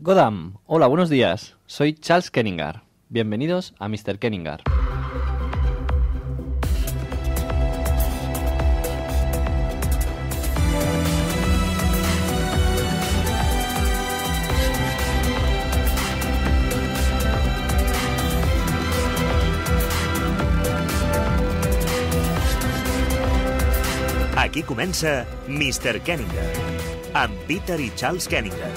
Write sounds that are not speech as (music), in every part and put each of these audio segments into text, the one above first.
Godam, hola, buenos días. Soy Charles Kenningar. Bienvenidos a Mr. Kenningar. Aquí comienza Mr. Kenningar, amb Peter y Charles Kenningar.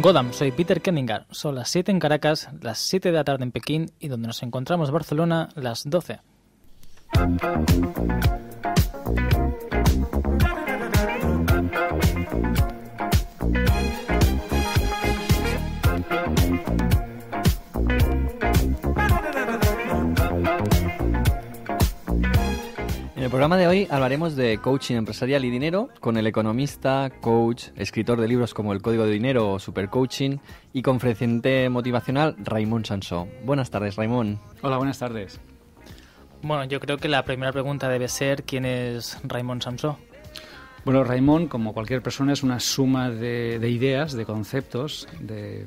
Godam, soy Peter Kenningar. Son las 7 en Caracas, las 7 de la tarde en Pekín y donde nos encontramos Barcelona, las 12. el programa de hoy hablaremos de coaching empresarial y dinero con el economista, coach, escritor de libros como El Código de Dinero o Super Coaching y conferenciante motivacional Raymond Sansó. Buenas tardes, Raymond. Hola, buenas tardes. Bueno, yo creo que la primera pregunta debe ser ¿quién es Raymond Sansó? Bueno, Raymond, como cualquier persona, es una suma de, ideas, de conceptos, de,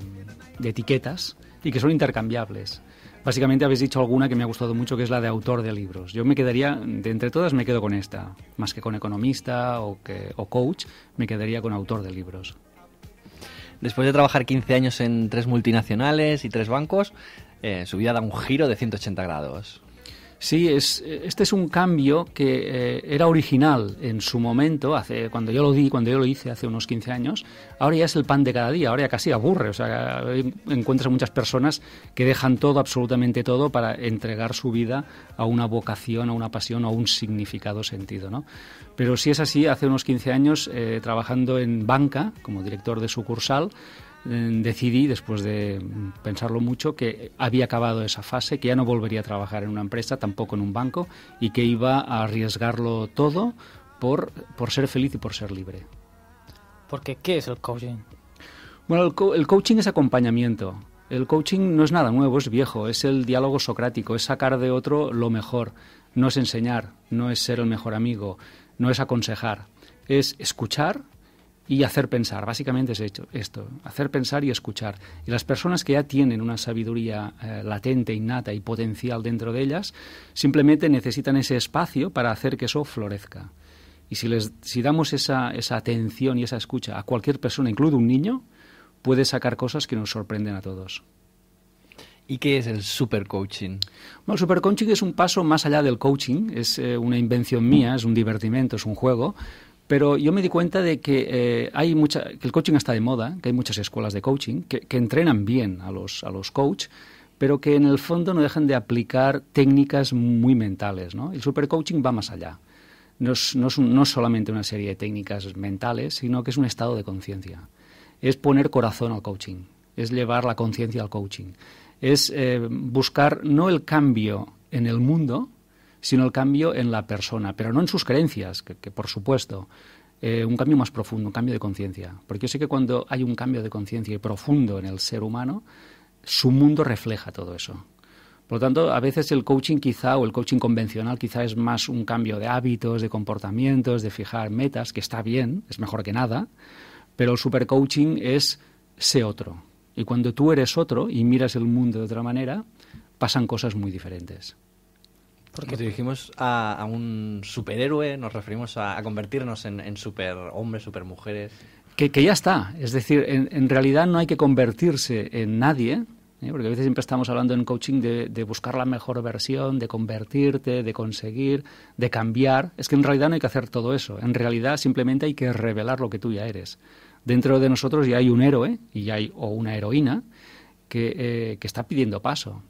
etiquetas y que son intercambiables. Básicamente habéis dicho alguna que me ha gustado mucho, que es la de autor de libros. Yo me quedaría, de entre todas, me quedo con esta. Más que con economista o, que, o coach, me quedaría con autor de libros. Después de trabajar 15 años en tres multinacionales y tres bancos, eh, su vida da un giro de 180 grados. Sí, es, este es un cambio que eh, era original en su momento, hace, cuando yo lo di, cuando yo lo hice hace unos 15 años. Ahora ya es el pan de cada día, ahora ya casi aburre. O sea, encuentras muchas personas que dejan todo, absolutamente todo, para entregar su vida a una vocación, a una pasión, a un significado sentido. ¿no? Pero si es así, hace unos 15 años, eh, trabajando en banca, como director de sucursal, decidí, después de pensarlo mucho, que había acabado esa fase, que ya no volvería a trabajar en una empresa, tampoco en un banco, y que iba a arriesgarlo todo por, por ser feliz y por ser libre. Porque, ¿qué es el coaching? Bueno, el, el coaching es acompañamiento. El coaching no es nada nuevo, es viejo, es el diálogo socrático, es sacar de otro lo mejor, no es enseñar, no es ser el mejor amigo, no es aconsejar, es escuchar y hacer pensar. Básicamente es hecho esto, hacer pensar y escuchar. Y las personas que ya tienen una sabiduría eh, latente, innata y potencial dentro de ellas, simplemente necesitan ese espacio para hacer que eso florezca. Y si, les, si damos esa, atención y esa escucha a cualquier persona, incluido un niño, puede sacar cosas que nos sorprenden a todos. ¿Y qué es el supercoaching? Bueno, el supercoaching es un paso más allá del coaching, es eh, una invención mía, es un divertimento, es un juego, pero yo me di cuenta de que eh, hay mucha, que el coaching está de moda, que hay muchas escuelas de coaching que, entrenan bien a los, a los coaches, pero que en el fondo no dejan de aplicar técnicas muy mentales. ¿no? El supercoaching va más allá. No es, no solamente una serie de técnicas mentales, sino que es un estado de conciencia. Es poner corazón al coaching, es llevar la conciencia al coaching, es eh, buscar no el cambio en el mundo, sino el cambio en la persona, pero no en sus creencias, que, por supuesto, eh, un cambio más profundo, un cambio de conciencia. Porque yo sé que cuando hay un cambio de conciencia profundo en el ser humano, su mundo refleja todo eso. Por lo tanto, a veces el coaching quizá o el coaching convencional quizá es más un cambio de hábitos, de comportamientos, de fijar metas, que está bien, es mejor que nada, pero el supercoaching es sé otro. Y cuando tú eres otro y miras el mundo de otra manera, pasan cosas muy diferentes. Porque... Nos dirigimos a, un superhéroe, nos referimos a, convertirnos en, superhombres, supermujeres. Que, que, ya está. Es decir, en, realidad no hay que convertirse en nadie, ¿eh? porque a veces siempre estamos hablando en coaching de, buscar la mejor versión, de convertirte, de conseguir, de cambiar. Es que en realidad no hay que hacer todo eso. En realidad simplemente hay que revelar lo que tú ya eres. Dentro de nosotros ya hay un héroe y ya hay, o una heroína que eh, está pidiendo paso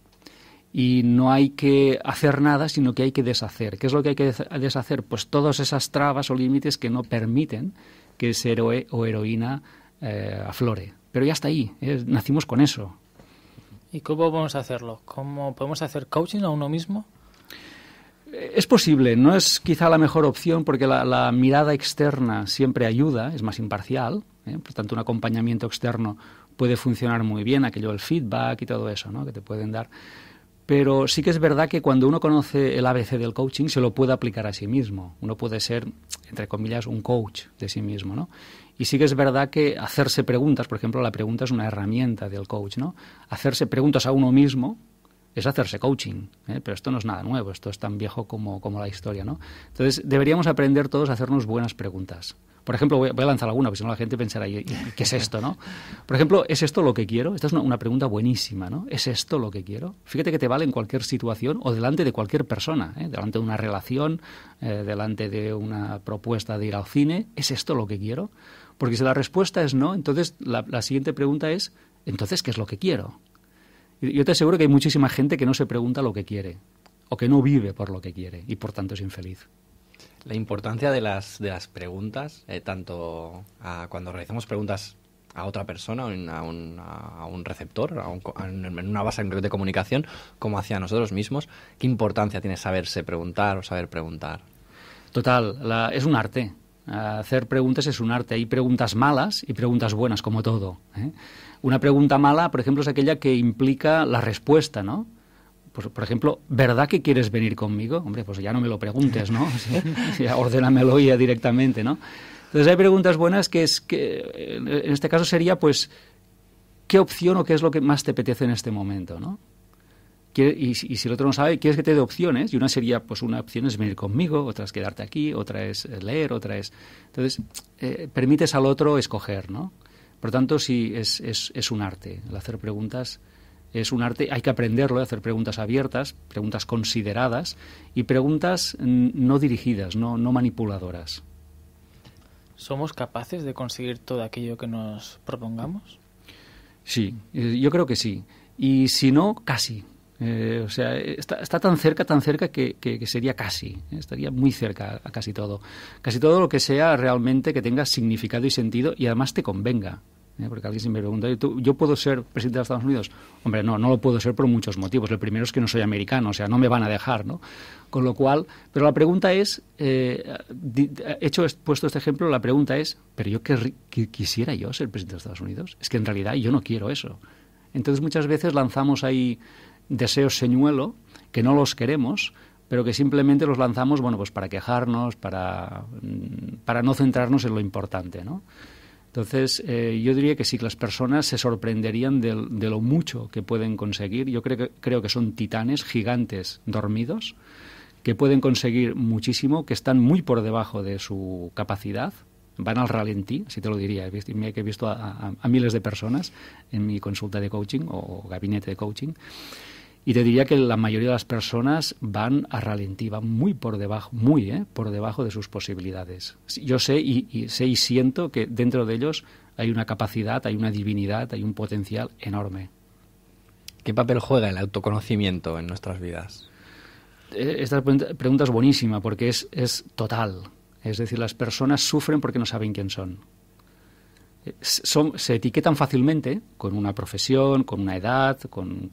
y no hay que hacer nada, sino que hay que deshacer. ¿Qué es lo que hay que deshacer? Pues todas esas trabas o límites que no permiten que ese héroe o heroína eh, aflore. Pero ya está ahí, ¿eh? nacimos con eso. ¿Y cómo podemos hacerlo? ¿Cómo podemos hacer coaching a uno mismo? Eh, es posible, no es quizá la mejor opción porque la, mirada externa siempre ayuda, es más imparcial, por tanto un acompañamiento externo puede funcionar muy bien, aquello el feedback y todo eso, que te pueden dar pero sí que es verdad que cuando uno conoce el ABC del coaching se lo puede aplicar a sí mismo. Uno puede ser, entre comillas, un coach de sí mismo, ¿no? Y sí que es verdad que hacerse preguntas, por ejemplo, la pregunta es una herramienta del coach, ¿no? Hacerse preguntas a uno mismo es hacerse coaching. ¿eh? Pero esto no es nada nuevo, esto es tan viejo como, la historia. ¿no? Entonces, deberíamos aprender todos a hacernos buenas preguntas. Por ejemplo, voy a lanzar alguna, porque si no la gente pensará, ¿qué es esto? ¿no? Por ejemplo, ¿es esto lo que quiero? Esta es una, pregunta buenísima, ¿no? ¿Es esto lo que quiero? Fíjate que te vale en cualquier situación o delante de cualquier persona, ¿eh? delante de una relación, eh, delante de una propuesta de ir al cine, ¿es esto lo que quiero? Porque si la respuesta es no, entonces la, la siguiente pregunta es, entonces, ¿qué es lo que quiero? Yo te aseguro que hay muchísima gente que no se pregunta lo que quiere o que no vive por lo que quiere y por tanto es infeliz. La importancia de las, de las preguntas, eh, tanto cuando realizamos preguntas a otra persona, a un, a un receptor, a, una base de comunicación, como hacia nosotros mismos. ¿Qué importancia tiene saberse preguntar o saber preguntar? Total, es un arte. Hacer preguntas es un arte. Hay preguntas malas y preguntas buenas, como todo. ¿eh? Una pregunta mala, por ejemplo, es aquella que implica la respuesta, ¿no? Pues, por ejemplo, ¿verdad que quieres venir conmigo? Hombre, pues ya no me lo preguntes, ¿no? ya (laughs) ordénamelo ya directamente, ¿no? Entonces hay preguntas buenas que es que en este caso sería, pues, ¿qué opción o qué es lo que más te apetece en este momento, no? Y, si el otro no sabe, quieres que te dé opciones. Y una sería, pues una opción es venir conmigo, otra es quedarte aquí, otra es leer, otra es... Entonces, eh, permites al otro escoger, ¿no? Por tanto, sí, es, es, un arte. El hacer preguntas es un arte, hay que aprenderlo, hacer preguntas abiertas, preguntas consideradas y preguntas no dirigidas, no, manipuladoras. ¿Somos capaces de conseguir todo aquello que nos propongamos? Sí, eh, yo creo que sí. Y si no, casi. Eh, o sea, eh, está, tan cerca, tan cerca que, sería casi. estaría muy cerca a casi todo. Casi todo lo que sea realmente que tenga significado y sentido y además te convenga. ¿eh? porque alguien me pregunta, ¿yo puedo ser presidente de Estados Unidos? Hombre, no, no lo puedo ser por muchos motivos. El primero es que no soy americano, o sea, no me van a dejar, ¿no? Con lo cual, pero la pregunta es, eh, hecho, puesto este ejemplo, la pregunta es, ¿pero yo quisiera yo ser presidente de Estados Unidos? Es que en realidad yo no quiero eso. Entonces muchas veces lanzamos ahí deseos señuelo que no los queremos, pero que simplemente los lanzamos, bueno, pues para quejarnos, para, mm, para no centrarnos en lo importante, ¿no? Entonces, eh, yo diría que si las personas se sorprenderían de, lo mucho que pueden conseguir, yo creo que, creo que son titanes gigantes dormidos que pueden conseguir muchísimo, que están muy por debajo de su capacidad, van al ralentí, si te lo diría. He visto a, a, a miles de personas en mi consulta de coaching o gabinete de coaching. Y te diría que la mayoría de las personas van a ralentí, van muy por debajo, muy eh, por debajo de sus posibilidades. Yo sé y, sé y siento que dentro de ellos hay una capacidad, hay una divinidad, hay un potencial enorme. ¿Qué papel juega el autoconocimiento en nuestras vidas? Eh, esta pregunta es buenísima porque es total. Es decir, las personas sufren porque no saben quién son se etiquetan fácilmente con una profesión, con una edad, con,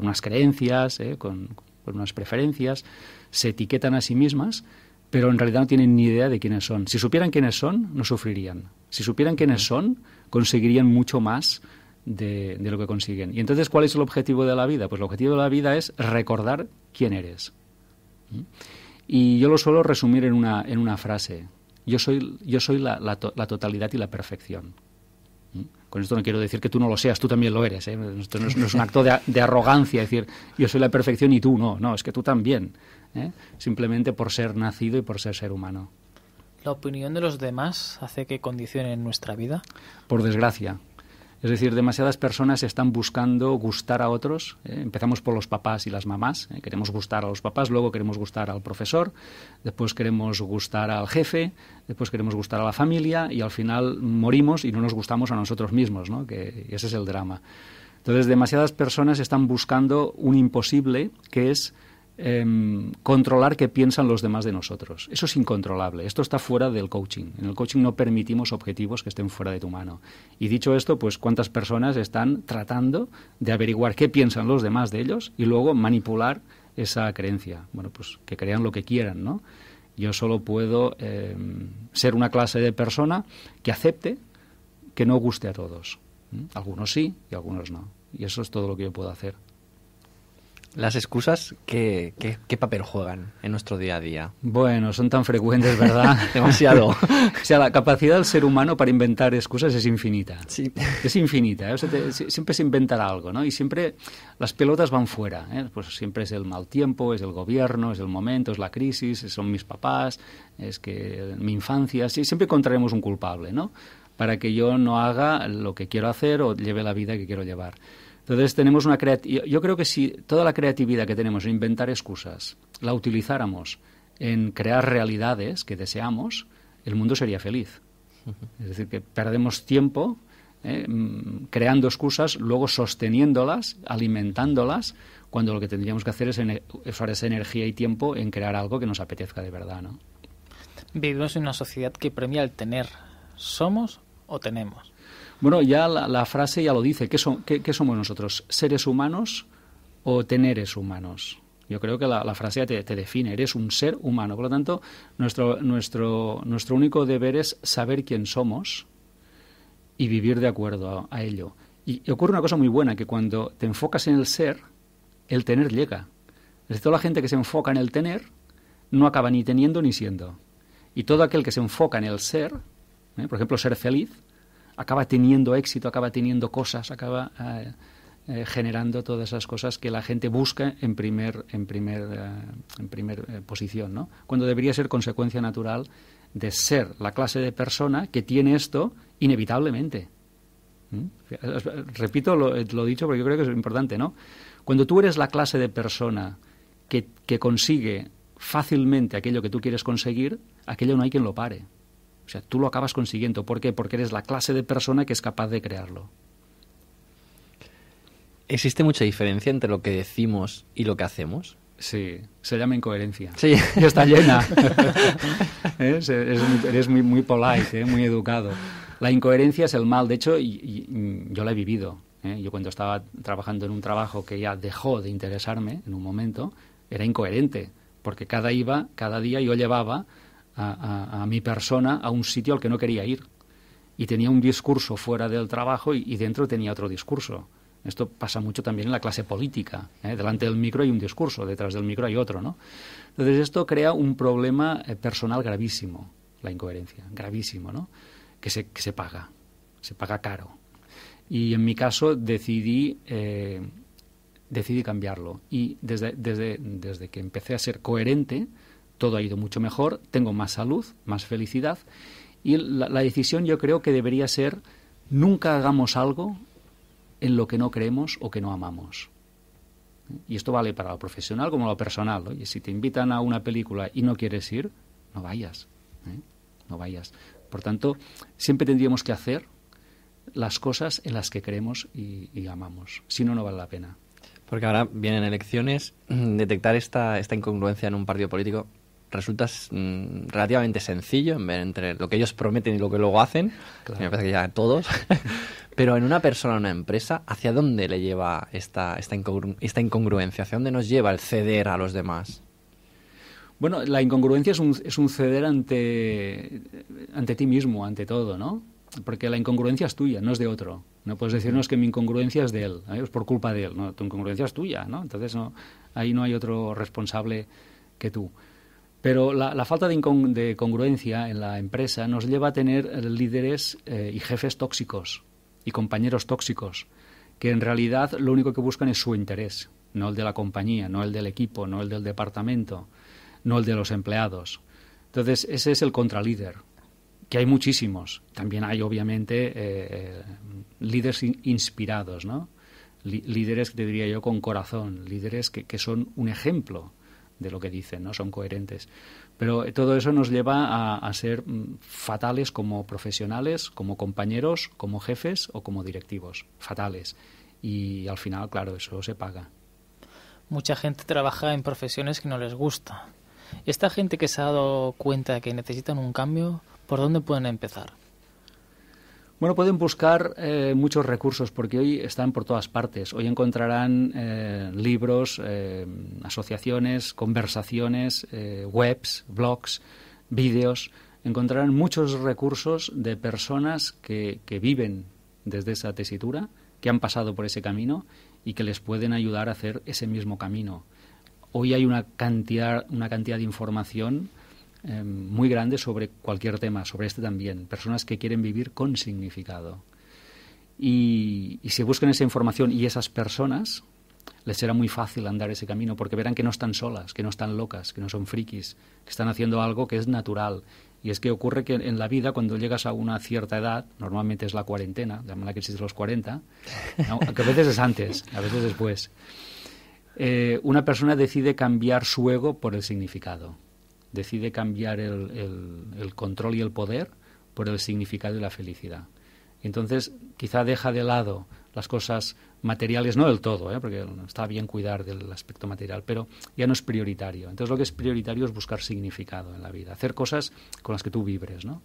unas creencias, eh, con, unas preferencias, se etiquetan a sí mismas, pero en realidad no tienen ni idea de quiénes son. Si supieran quiénes son, no sufrirían. Si supieran quiénes son, conseguirían mucho más de, lo que consiguen. Y entonces, ¿cuál es el objetivo de la vida? Pues el objetivo de la vida es recordar quién eres. ¿Mm? Y yo lo suelo resumir en una, frase. Yo soy, yo soy la totalidad y la perfección. Con esto no quiero decir que tú no lo seas, tú también lo eres. ¿eh? Esto no es, un acto de, arrogancia, decir, yo soy la perfección y tú no, no, es que tú también, ¿eh? simplemente por ser nacido y por ser ser humano. ¿La opinión de los demás hace que condicionen nuestra vida? Por desgracia, es decir, demasiadas personas están buscando gustar a otros. ¿eh? Empezamos por los papás y las mamás. ¿eh? Queremos gustar a los papás, luego queremos gustar al profesor, después queremos gustar al jefe, después queremos gustar a la familia y al final morimos y no nos gustamos a nosotros mismos, ¿no? que ese es el drama. Entonces, demasiadas personas están buscando un imposible que es Em, controlar qué piensan los demás de nosotros. Eso es incontrolable. Esto está fuera del coaching. En el coaching no permitimos objetivos que estén fuera de tu mano. Y dicho esto, pues cuántas personas están tratando de averiguar qué piensan los demás de ellos y luego manipular esa creencia. Bueno, pues que crean lo que quieran, ¿no? Yo solo puedo em, ser una clase de persona que acepte que no guste a todos. ¿Mm? Algunos sí y algunos no. Y eso es todo lo que yo puedo hacer. Las excusas, ¿qué, papel juegan en nuestro día a día? Bueno, son tan frecuentes, ¿verdad? (laughs) Demasiado. (laughs) o sea, la capacidad del ser humano para inventar excusas es infinita. Sí. Es infinita. ¿eh? siempre se inventará algo, ¿no? Y siempre las pelotas van fuera. ¿eh? Pues siempre es el mal tiempo, es el gobierno, es el momento, es la crisis, son mis papás, es que mi infancia. siempre encontraremos un culpable, ¿no? Para que yo no haga lo que quiero hacer o lleve la vida que quiero llevar. Entonces tenemos una Yo creo que si toda la creatividad que tenemos en inventar excusas la utilizáramos en crear realidades que deseamos, el mundo sería feliz. Es decir, que perdemos tiempo eh, mm, creando excusas, luego sosteniéndolas, alimentándolas, cuando lo que tendríamos que hacer es usar esa energía y tiempo en crear algo que nos apetezca de verdad. ¿no? Vivimos en una sociedad que premia el tener. ¿Somos o tenemos? Bueno, ya la, frase ya lo dice. ¿Qué, somos nosotros? ¿Seres humanos o teneres humanos? Yo creo que la, frase te, te, define, eres un ser humano. Por lo tanto, nuestro, único deber es saber quién somos y vivir de acuerdo a, ello. Y, ocurre una cosa muy buena, que cuando te enfocas en el ser, el tener llega. Es toda la gente que se enfoca en el tener no acaba ni teniendo ni siendo. Y todo aquel que se enfoca en el ser, ¿eh? por ejemplo, ser feliz, acaba teniendo éxito, acaba teniendo cosas, acaba eh, eh, generando todas esas cosas que la gente busca en primer, en primer, eh, en primer posición, ¿no? Cuando debería ser consecuencia natural de ser la clase de persona que tiene esto inevitablemente. ¿Mm? Repito lo, dicho porque yo creo que es importante, ¿no? Cuando tú eres la clase de persona que, que consigue fácilmente aquello que tú quieres conseguir, aquello no hay quien lo pare. O sea, tú lo acabas consiguiendo. ¿Por qué? Porque eres la clase de persona que es capaz de crearlo. ¿Existe mucha diferencia entre lo que decimos y lo que hacemos? Sí, se llama incoherencia. Sí, está llena. (laughs) (laughs) eres muy, muy polite, ¿eh? muy educado. La incoherencia es el mal. De hecho, y, mm, yo la he vivido. ¿eh? Yo cuando estaba trabajando en un trabajo que ya dejó de interesarme en un momento, era incoherente, porque cada, iba, cada día yo llevaba a, mi persona a un sitio al que no quería ir. Y tenía un discurso fuera del trabajo y, dentro tenía otro discurso. Esto pasa mucho también en la clase política. ¿eh? Delante del micro hay un discurso, detrás del micro hay otro. ¿no? Entonces esto crea un problema eh, personal gravísimo, la incoherencia, gravísimo, ¿no? que, se, se paga, se paga caro. Y en mi caso decidí, eh, decidí cambiarlo. Y desde, desde, desde que empecé a ser coherente, todo ha ido mucho mejor, tengo más salud, más felicidad y la, decisión yo creo que debería ser nunca hagamos algo en lo que no creemos o que no amamos. Y esto vale para lo profesional como lo personal. si te invitan a una película y no quieres ir, no vayas. ¿eh? No vayas. Por tanto, siempre tendríamos que hacer las cosas en las que creemos y, y amamos. Si no, no vale la pena. Porque ahora vienen elecciones. (clears throat) Detectar esta, esta incongruencia en un partido político resulta mm, relativamente sencillo en ver entre lo que ellos prometen y lo que luego hacen. Me parece que ya todos. (laughs) Pero en una persona, en una empresa, ¿hacia dónde le lleva esta, esta, incongruencia? ¿Hacia dónde nos lleva el ceder a los demás? Bueno, la incongruencia es un, es un ceder ante, ante ti mismo, ante todo, ¿no? Porque la incongruencia es tuya, no es de otro. No puedes decirnos que mi incongruencia es de él, ¿eh? es por culpa de él. No, tu incongruencia es tuya, ¿no? Entonces no, ahí no hay otro responsable que tú. Pero la, falta de, congruencia en la empresa nos lleva a tener líderes eh, y jefes tóxicos y compañeros tóxicos, que en realidad lo único que buscan es su interés, no el de la compañía, no el del equipo, no el del departamento, no el de los empleados. Entonces, ese es el contralíder, que hay muchísimos. También hay, obviamente, eh, eh, líderes inspirados, líderes, te diría yo, con corazón, líderes que son un ejemplo de lo que dicen, ¿no? Son coherentes. Pero eh, todo eso nos lleva a, a ser mm, fatales como profesionales, como compañeros, como jefes o como directivos. Fatales. Y al final, claro, eso se paga. Mucha gente trabaja en profesiones que no les gusta. Esta gente que se ha dado cuenta de que necesitan un cambio, ¿por dónde pueden empezar? Bueno, pueden buscar eh, muchos recursos porque hoy están por todas partes. Hoy encontrarán eh, libros, eh, asociaciones, conversaciones, webs, blogs, vídeos. Encontrarán muchos recursos de personas que, que viven desde esa tesitura, que han pasado por ese camino y que les pueden ayudar a hacer ese mismo camino. Hoy hay una cantidad, una cantidad de información eh, muy grande sobre cualquier tema, sobre este también. Personas que quieren vivir con significado. Y, si buscan esa información y esas personas, les será muy fácil andar ese camino porque verán que no están solas, que no están locas, que no son frikis, que están haciendo algo que es natural. Y es que ocurre que en la vida, cuando llegas a una cierta edad, normalmente es la cuarentena, llaman la crisis de los 40, a veces es antes, a veces después, eh, una persona decide cambiar su ego por el significado decide cambiar el, control y el poder por el significado y la felicidad. Entonces, quizá deja de lado las cosas materiales, no del todo, ¿eh? porque está bien cuidar del aspecto material, pero ya no es prioritario. Entonces lo que es prioritario es buscar significado en la vida, hacer cosas con las que tú vibres, ¿no?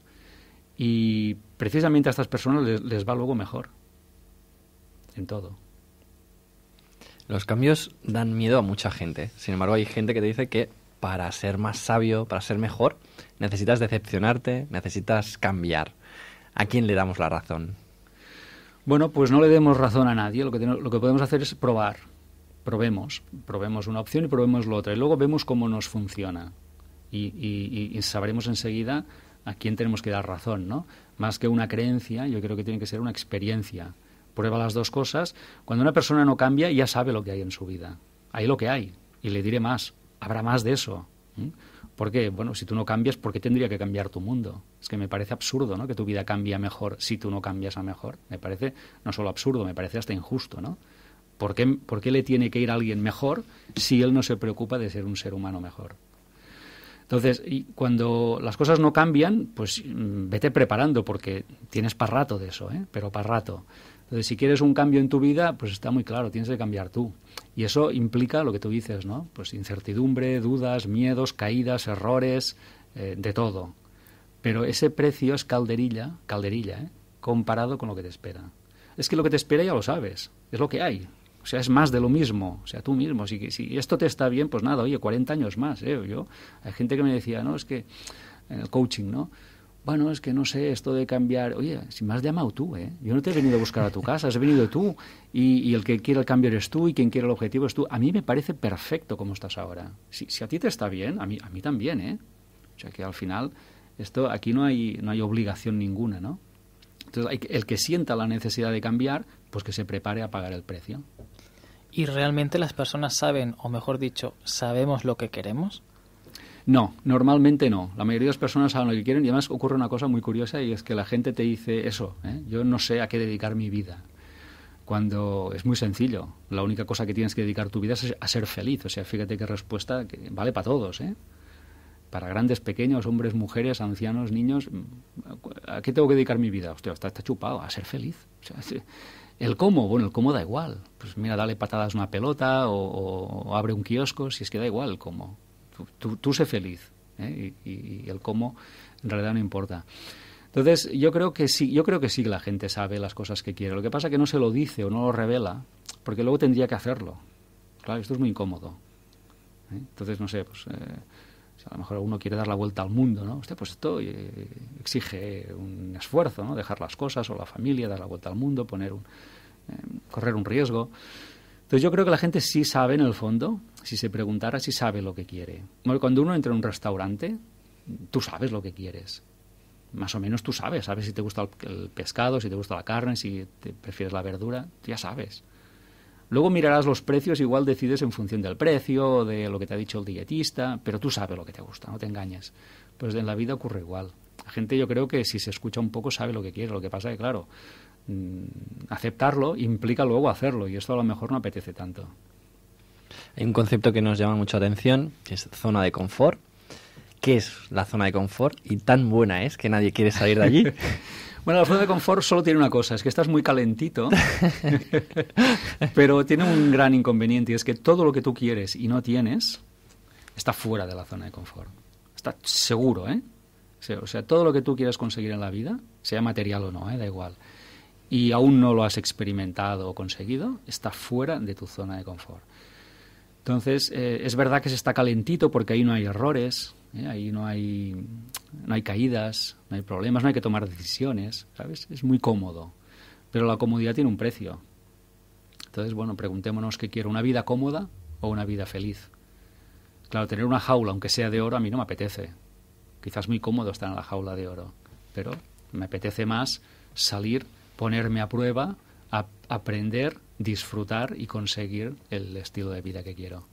Y precisamente a estas personas les, les va luego mejor en todo. Los cambios dan miedo a mucha gente. Sin embargo, hay gente que te dice que para ser más sabio, para ser mejor, necesitas decepcionarte, necesitas cambiar. ¿A quién le damos la razón? Bueno, pues no le demos razón a nadie. Lo que, podemos hacer es probar. Probemos. Probemos una opción y probemos la otra. Y luego vemos cómo nos funciona. Y, y sabremos enseguida a quién tenemos que dar razón, ¿no? Más que una creencia, yo creo que tiene que ser una experiencia. Prueba las dos cosas. Cuando una persona no cambia, ya sabe lo que hay en su vida. Hay lo que hay. Y le diré más habrá más de eso. Porque, bueno, si tú no cambias, ¿por qué tendría que cambiar tu mundo? Es que me parece absurdo, ¿no? Que tu vida cambie mejor si tú no cambias a mejor. Me parece no solo absurdo, me parece hasta injusto, ¿no? ¿Por qué, le tiene que ir a alguien mejor si él no se preocupa de ser un ser humano mejor? Entonces, y cuando las cosas no cambian, pues mm, vete preparando porque tienes para rato de eso, ¿eh? pero para rato. Entonces, si quieres un cambio en tu vida, pues está muy claro, tienes que cambiar tú. Y eso implica lo que tú dices, ¿no? Pues incertidumbre, dudas, miedos, caídas, errores, eh, de todo. Pero ese precio es calderilla, calderilla, ¿eh? comparado con lo que te espera. Es que lo que te espera ya lo sabes, es lo que hay. O sea, es más de lo mismo. O sea, tú mismo, si, si esto te está bien, pues nada, oye, 40 años más. ¿eh? Yo, hay gente que me decía, no, es que el coaching, ¿no? bueno, es que no sé, esto de cambiar, oye, si me has llamado tú, ¿eh? yo no te he venido a buscar a tu casa, has venido tú y, el que quiere el cambio eres tú y quien quiere el objetivo es tú. A mí me parece perfecto como estás ahora. Si, a ti te está bien, a mí, a mí también, ¿eh? O sea que al final, esto aquí no hay, no hay obligación ninguna, ¿no? Entonces, el que sienta la necesidad de cambiar, pues que se prepare a pagar el precio. ¿Y realmente las personas saben, o mejor dicho, sabemos lo que queremos? No, normalmente no. La mayoría de las personas saben lo que quieren y además ocurre una cosa muy curiosa y es que la gente te dice eso, ¿eh? yo no sé a qué dedicar mi vida. Cuando es muy sencillo, la única cosa que tienes que dedicar tu vida es a ser feliz. O sea, fíjate qué respuesta que vale para todos, ¿eh? para grandes, pequeños, hombres, mujeres, ancianos, niños. ¿A qué tengo que dedicar mi vida? Hostia, está, chupado, a ser feliz. El cómo, bueno, el cómo da igual. Pues mira, dale patadas una pelota o, abre un kiosco, si es que da igual cómo. Tú, sé feliz. ¿eh? Y, el cómo en realidad no importa. Entonces, yo creo que sí, yo creo que sí la gente sabe las cosas que quiere. Lo que pasa es que no se lo dice o no lo revela, porque luego tendría que hacerlo. Claro, esto es muy incómodo. ¿eh? Entonces, no sé, pues eh, a lo mejor uno quiere dar la vuelta al mundo, ¿no? Usted, pues esto exige un esfuerzo, ¿no? Dejar las cosas o la familia, dar la vuelta al mundo, poner un, correr un riesgo. Entonces yo creo que la gente sí sabe en el fondo, si se preguntara, si sabe lo que quiere. Cuando uno entra en un restaurante, tú sabes lo que quieres. Más o menos tú sabes, sabes si te gusta el pescado, si te gusta la carne, si te prefieres la verdura, ya sabes. Luego mirarás los precios, igual decides en función del precio, de lo que te ha dicho el dietista, pero tú sabes lo que te gusta, no te engañes. Pues en la vida ocurre igual. La gente yo creo que si se escucha un poco sabe lo que quiere, lo que pasa es que claro, Mm, aceptarlo implica luego hacerlo y esto a lo mejor no apetece tanto. Hay un concepto que nos llama mucho atención, que es zona de confort. ¿Qué es la zona de confort? Y tan buena es que nadie quiere salir de allí. (laughs) bueno, la zona de confort solo tiene una cosa, es que estás muy calentito, (laughs) pero tiene un gran inconveniente y es que todo lo que tú quieres y no tienes está fuera de la zona de confort. Está seguro, ¿eh? O sea, todo lo que tú quieras conseguir en la vida, sea material o no, ¿eh? da igual y aún no lo has experimentado o conseguido, está fuera de tu zona de confort. Entonces, eh, es verdad que se está calentito porque ahí no hay errores, eh, ahí no hay, no hay caídas, no hay problemas, no hay que tomar decisiones, ¿sabes? Es muy cómodo, pero la comodidad tiene un precio. Entonces, bueno, preguntémonos qué quiero, una vida cómoda o una vida feliz. Claro, tener una jaula, aunque sea de oro, a mí no me apetece. Quizás muy cómodo estar en la jaula de oro, pero me apetece más salir ponerme a prueba, a aprender, disfrutar y conseguir el estilo de vida que quiero.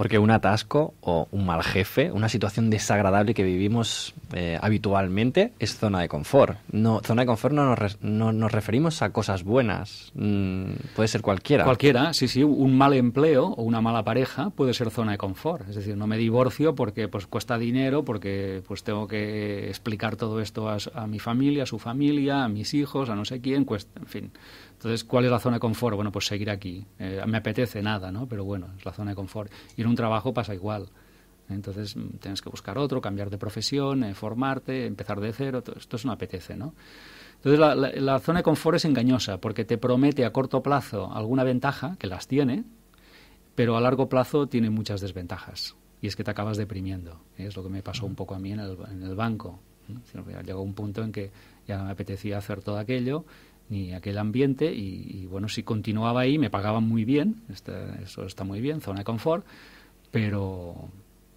Porque un atasco o un mal jefe, una situación desagradable que vivimos eh, habitualmente, es zona de confort. No, zona de confort no nos, nos referimos a cosas buenas. Mm, puede ser cualquiera. Cualquiera, sí, sí. Un mal empleo o una mala pareja puede ser zona de confort. Es decir, no me divorcio porque pues cuesta dinero, porque pues tengo que explicar todo esto a, mi familia, a su familia, a mis hijos, a no sé quién. en fin, entonces, ¿cuál es la zona de confort? Bueno, pues seguir aquí. Eh, me apetece nada, ¿no? Pero bueno, es la zona de confort. Y en un trabajo pasa igual. Entonces, mm, tienes que buscar otro, cambiar de profesión, eh, formarte, empezar de cero. esto es no apetece, ¿no? Entonces, la, zona de confort es engañosa porque te promete a corto plazo alguna ventaja, que las tiene, pero a largo plazo tiene muchas desventajas. Y es que te acabas deprimiendo. Es lo que me pasó un poco a mí en el, banco. Llegó un punto en que ya no me apetecía hacer todo aquello ni aquel ambiente y, bueno, si continuaba ahí me pagaban muy bien, este, eso está muy bien, zona de confort, pero,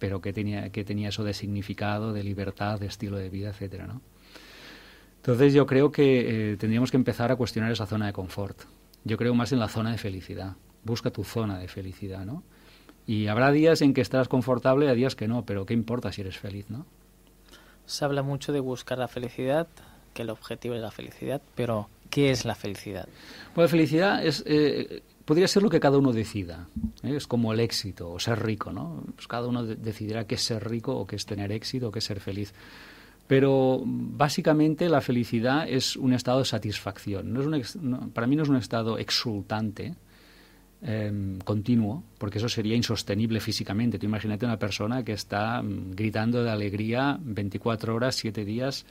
pero qué tenía, que tenía eso de significado, de libertad, de estilo de vida, etcétera, ¿no? Entonces yo creo que eh, tendríamos que empezar a cuestionar esa zona de confort. Yo creo más en la zona de felicidad. Busca tu zona de felicidad, ¿no? Y habrá días en que estarás confortable, a días que no, pero ¿qué importa si eres feliz, no? Se habla mucho de buscar la felicidad, que el objetivo es la felicidad, pero ¿Qué es la felicidad? pues la felicidad es, eh, podría ser lo que cada uno decida. ¿eh? Es como el éxito o ser rico, ¿no? Pues cada uno decidirá qué es ser rico o qué es tener éxito o qué es ser feliz. Pero básicamente la felicidad es un estado de satisfacción. No es para mí no es un estado exultante, em, continuo, porque eso sería insostenible físicamente. Tú imagínate una persona que está mm, gritando de alegría 24 horas, 7 días,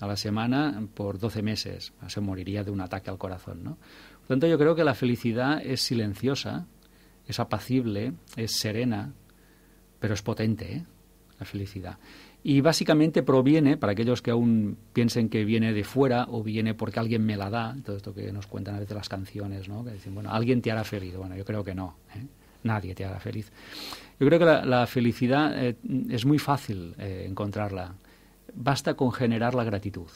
a la semana por 12 meses. Se moriría de un ataque al corazón, ¿no? Por tanto, yo creo que la felicidad es silenciosa, es apacible, es serena, pero es potente, ¿eh? La felicidad. Y básicamente proviene, para aquellos que aún piensen que viene de fuera o viene porque alguien me la da, todo esto que nos cuentan a veces las canciones, ¿no? Que dicen, bueno, alguien te hará feliz. Bueno, yo creo que no. ¿eh? Nadie te hará feliz. Yo creo que la, felicidad eh, es muy fácil encontrarla. Basta con generar la gratitud.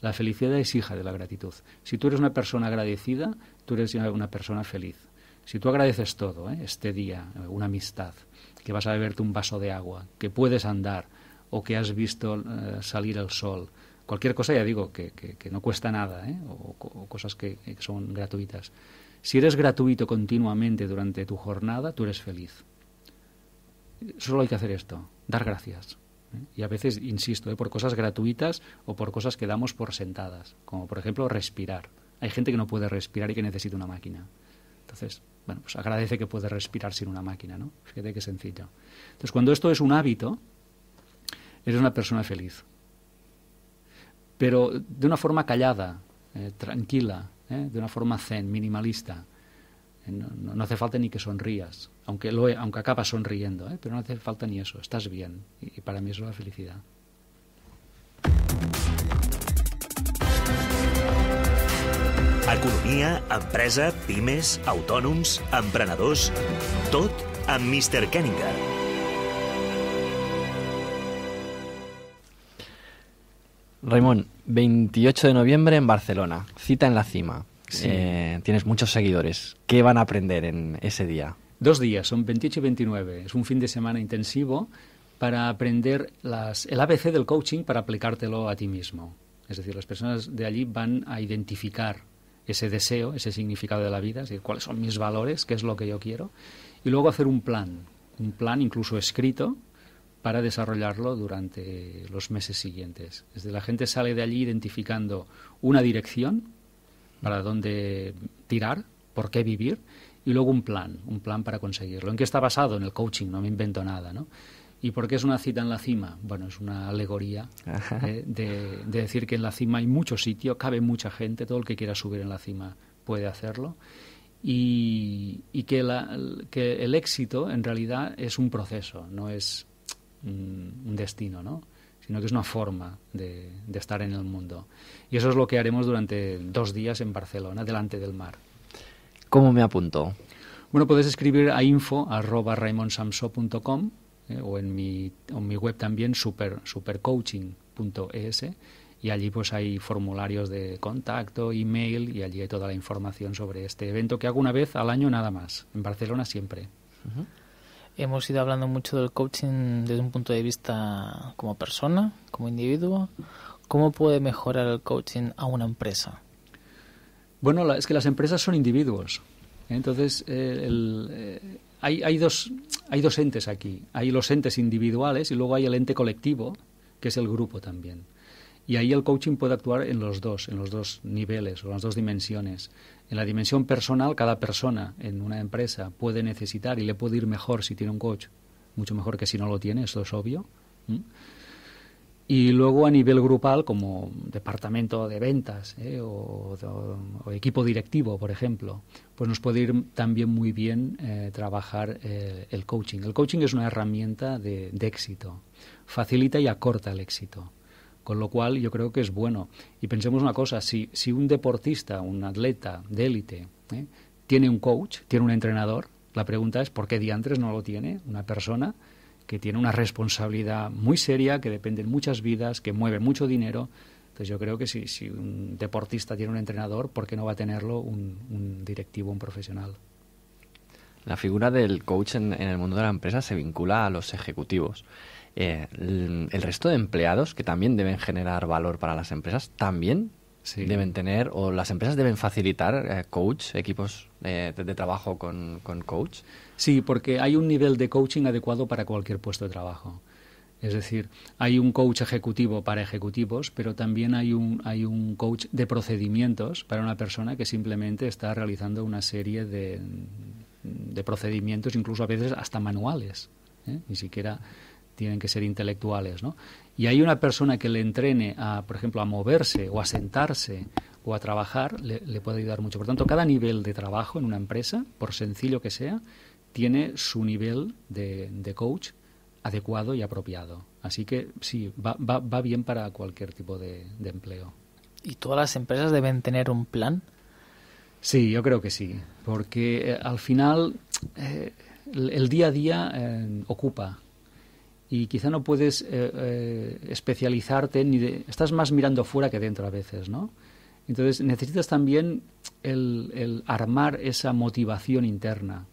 La felicidad es hija de la gratitud. Si tú eres una persona agradecida, tú eres una persona feliz. Si tú agradeces todo, ¿eh? este día, una amistad, que vas a beberte un vaso de agua, que puedes andar o que has visto eh, salir el sol, cualquier cosa, ya digo, que, no cuesta nada, ¿eh? o, cosas que son gratuitas. Si eres gratuito continuamente durante tu jornada, tú eres feliz. Solo hay que hacer esto, dar gracias. Y a veces, insisto, eh, por cosas gratuitas o por cosas que damos por sentadas, como por ejemplo respirar. Hay gente que no puede respirar y que necesita una máquina. Entonces, bueno, pues agradece que puede respirar sin una máquina, ¿no? Fíjate qué sencillo. Entonces, cuando esto es un hábito, eres una persona feliz. Pero de una forma callada, eh, tranquila, eh, de una forma zen, minimalista. Eh, no, hace falta ni que sonrías, aunque, aunque acabas sonriendo, eh, pero no hace falta ni eso, estás bien. Y, para mí eso es la felicidad. Economía, empresa, pymes, Mr. 28 de noviembre en Barcelona. Cita en la cima. Eh, tienes muchos seguidores. ¿Qué van a aprender en ese día? Dos días, son 28 y 29. Es un fin de semana intensivo para aprender las, el ABC del coaching para aplicártelo a ti mismo. Es decir, las personas de allí van a identificar ese deseo, ese significado de la vida, decir, cuáles son mis valores, qué es lo que yo quiero, y luego hacer un plan, un plan incluso escrito, para desarrollarlo durante los meses siguientes. Es decir, la gente sale de allí identificando una dirección, para dónde tirar, por qué vivir, y luego un plan, un plan para conseguirlo. ¿En qué está basado? En el coaching, no me invento nada, ¿no? ¿Y por qué es una cita en la cima? Bueno, es una alegoría ¿eh? de, decir que en la cima hay mucho sitio, cabe mucha gente, todo el que quiera subir en la cima puede hacerlo. Y, que, que, el éxito en realidad es un proceso, no es mm, un destino, ¿no? sino que es una forma de, estar en el mundo. Y eso es lo que haremos durante dos días en Barcelona, delante del mar. ¿Cómo me apunto? Bueno, puedes escribir a info arroba eh, o en mi, web también super, supercoaching.es y allí pues hay formularios de contacto, email y allí hay toda la información sobre este evento que hago una vez al año nada más, en Barcelona siempre. Hemos ido hablando mucho del coaching desde un punto de vista como persona, como individuo. ¿Cómo puede mejorar el coaching a una empresa? Bueno, es que las empresas son individuos. Entonces, eh, eh, hay, hay, dos, hay dos entes aquí. Hay los entes individuales y luego hay el ente colectivo, que es el grupo también. Y ahí el coaching puede actuar en los dos, en los dos niveles o en las dos dimensiones. En la dimensión personal, cada persona en una empresa puede necesitar y le puede ir mejor si tiene un coach, mucho mejor que si no lo tiene, eso es obvio. Y luego a nivel grupal, como departamento de ventas ¿eh? o, equipo directivo, por ejemplo, pues nos puede ir también muy bien eh, trabajar eh, el coaching. El coaching es una herramienta de éxito, facilita y acorta el éxito. Con lo cual yo creo que es bueno. Y pensemos una cosa, si, si un deportista, un atleta de élite, ¿eh? tiene un coach, tiene un entrenador, la pregunta es por qué diantres no lo tiene una persona que tiene una responsabilidad muy seria, que depende de muchas vidas, que mueve mucho dinero. Entonces yo creo que si, si un deportista tiene un entrenador, ¿por qué no va a tenerlo un, directivo, un profesional? La figura del coach en, el mundo de la empresa se vincula a los ejecutivos el, resto de empleados, que también deben generar valor para las empresas, también deben tener o las empresas deben facilitar eh, coach, equipos eh, de, trabajo con, coach? Sí, porque hay un nivel de coaching adecuado para cualquier puesto de trabajo. Es decir, hay un coach ejecutivo para ejecutivos, pero también hay un, hay un coach de procedimientos para una persona que simplemente está realizando una serie de, de procedimientos, incluso a veces hasta manuales. ¿eh? Ni siquiera tienen que ser intelectuales, ¿no? Y hay una persona que le entrene, a, por ejemplo, a moverse o a sentarse o a trabajar, le, puede ayudar mucho. Por tanto, cada nivel de trabajo en una empresa, por sencillo que sea, tiene su nivel de, de coach adecuado y apropiado. Así que sí, va, va, bien para cualquier tipo de, empleo. ¿Y todas las empresas deben tener un plan? Sí, yo creo que sí, porque eh, al final eh, el, día a día eh, ocupa y quizá no puedes eh, eh, especializarte ni estás más mirando fuera que dentro a veces, ¿no? Entonces necesitas también el, armar esa motivación interna,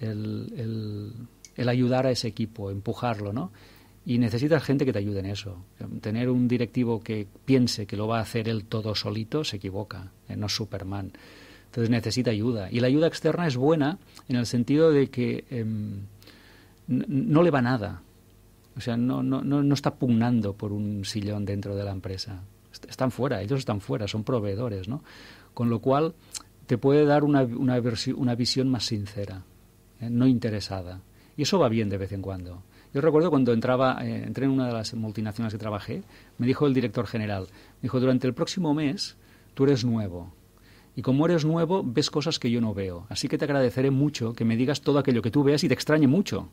el, ayudar a ese equipo, empujarlo, ¿no? Y necesitas gente que te ayude en eso. Tener un directivo que piense que lo va a hacer él todo solito se equivoca, eh, no es Superman. Entonces necesita ayuda. Y la ayuda externa es buena en el sentido de que em, no le va nada o sea, no, no, no, no está pugnando por un sillón dentro de la empresa. Están fuera, ellos están fuera, son proveedores, ¿no? Con lo cual, te puede dar una, visión más sincera, ¿eh? no interesada. Y eso va bien de vez en cuando. Yo recuerdo cuando entraba, eh, entré en una de las multinacionales que trabajé, me dijo el director general, dijo, durante el próximo mes tú eres nuevo. Y como eres nuevo, ves cosas que yo no veo. Así que te agradeceré mucho que me digas todo aquello que tú veas y te extrañe mucho.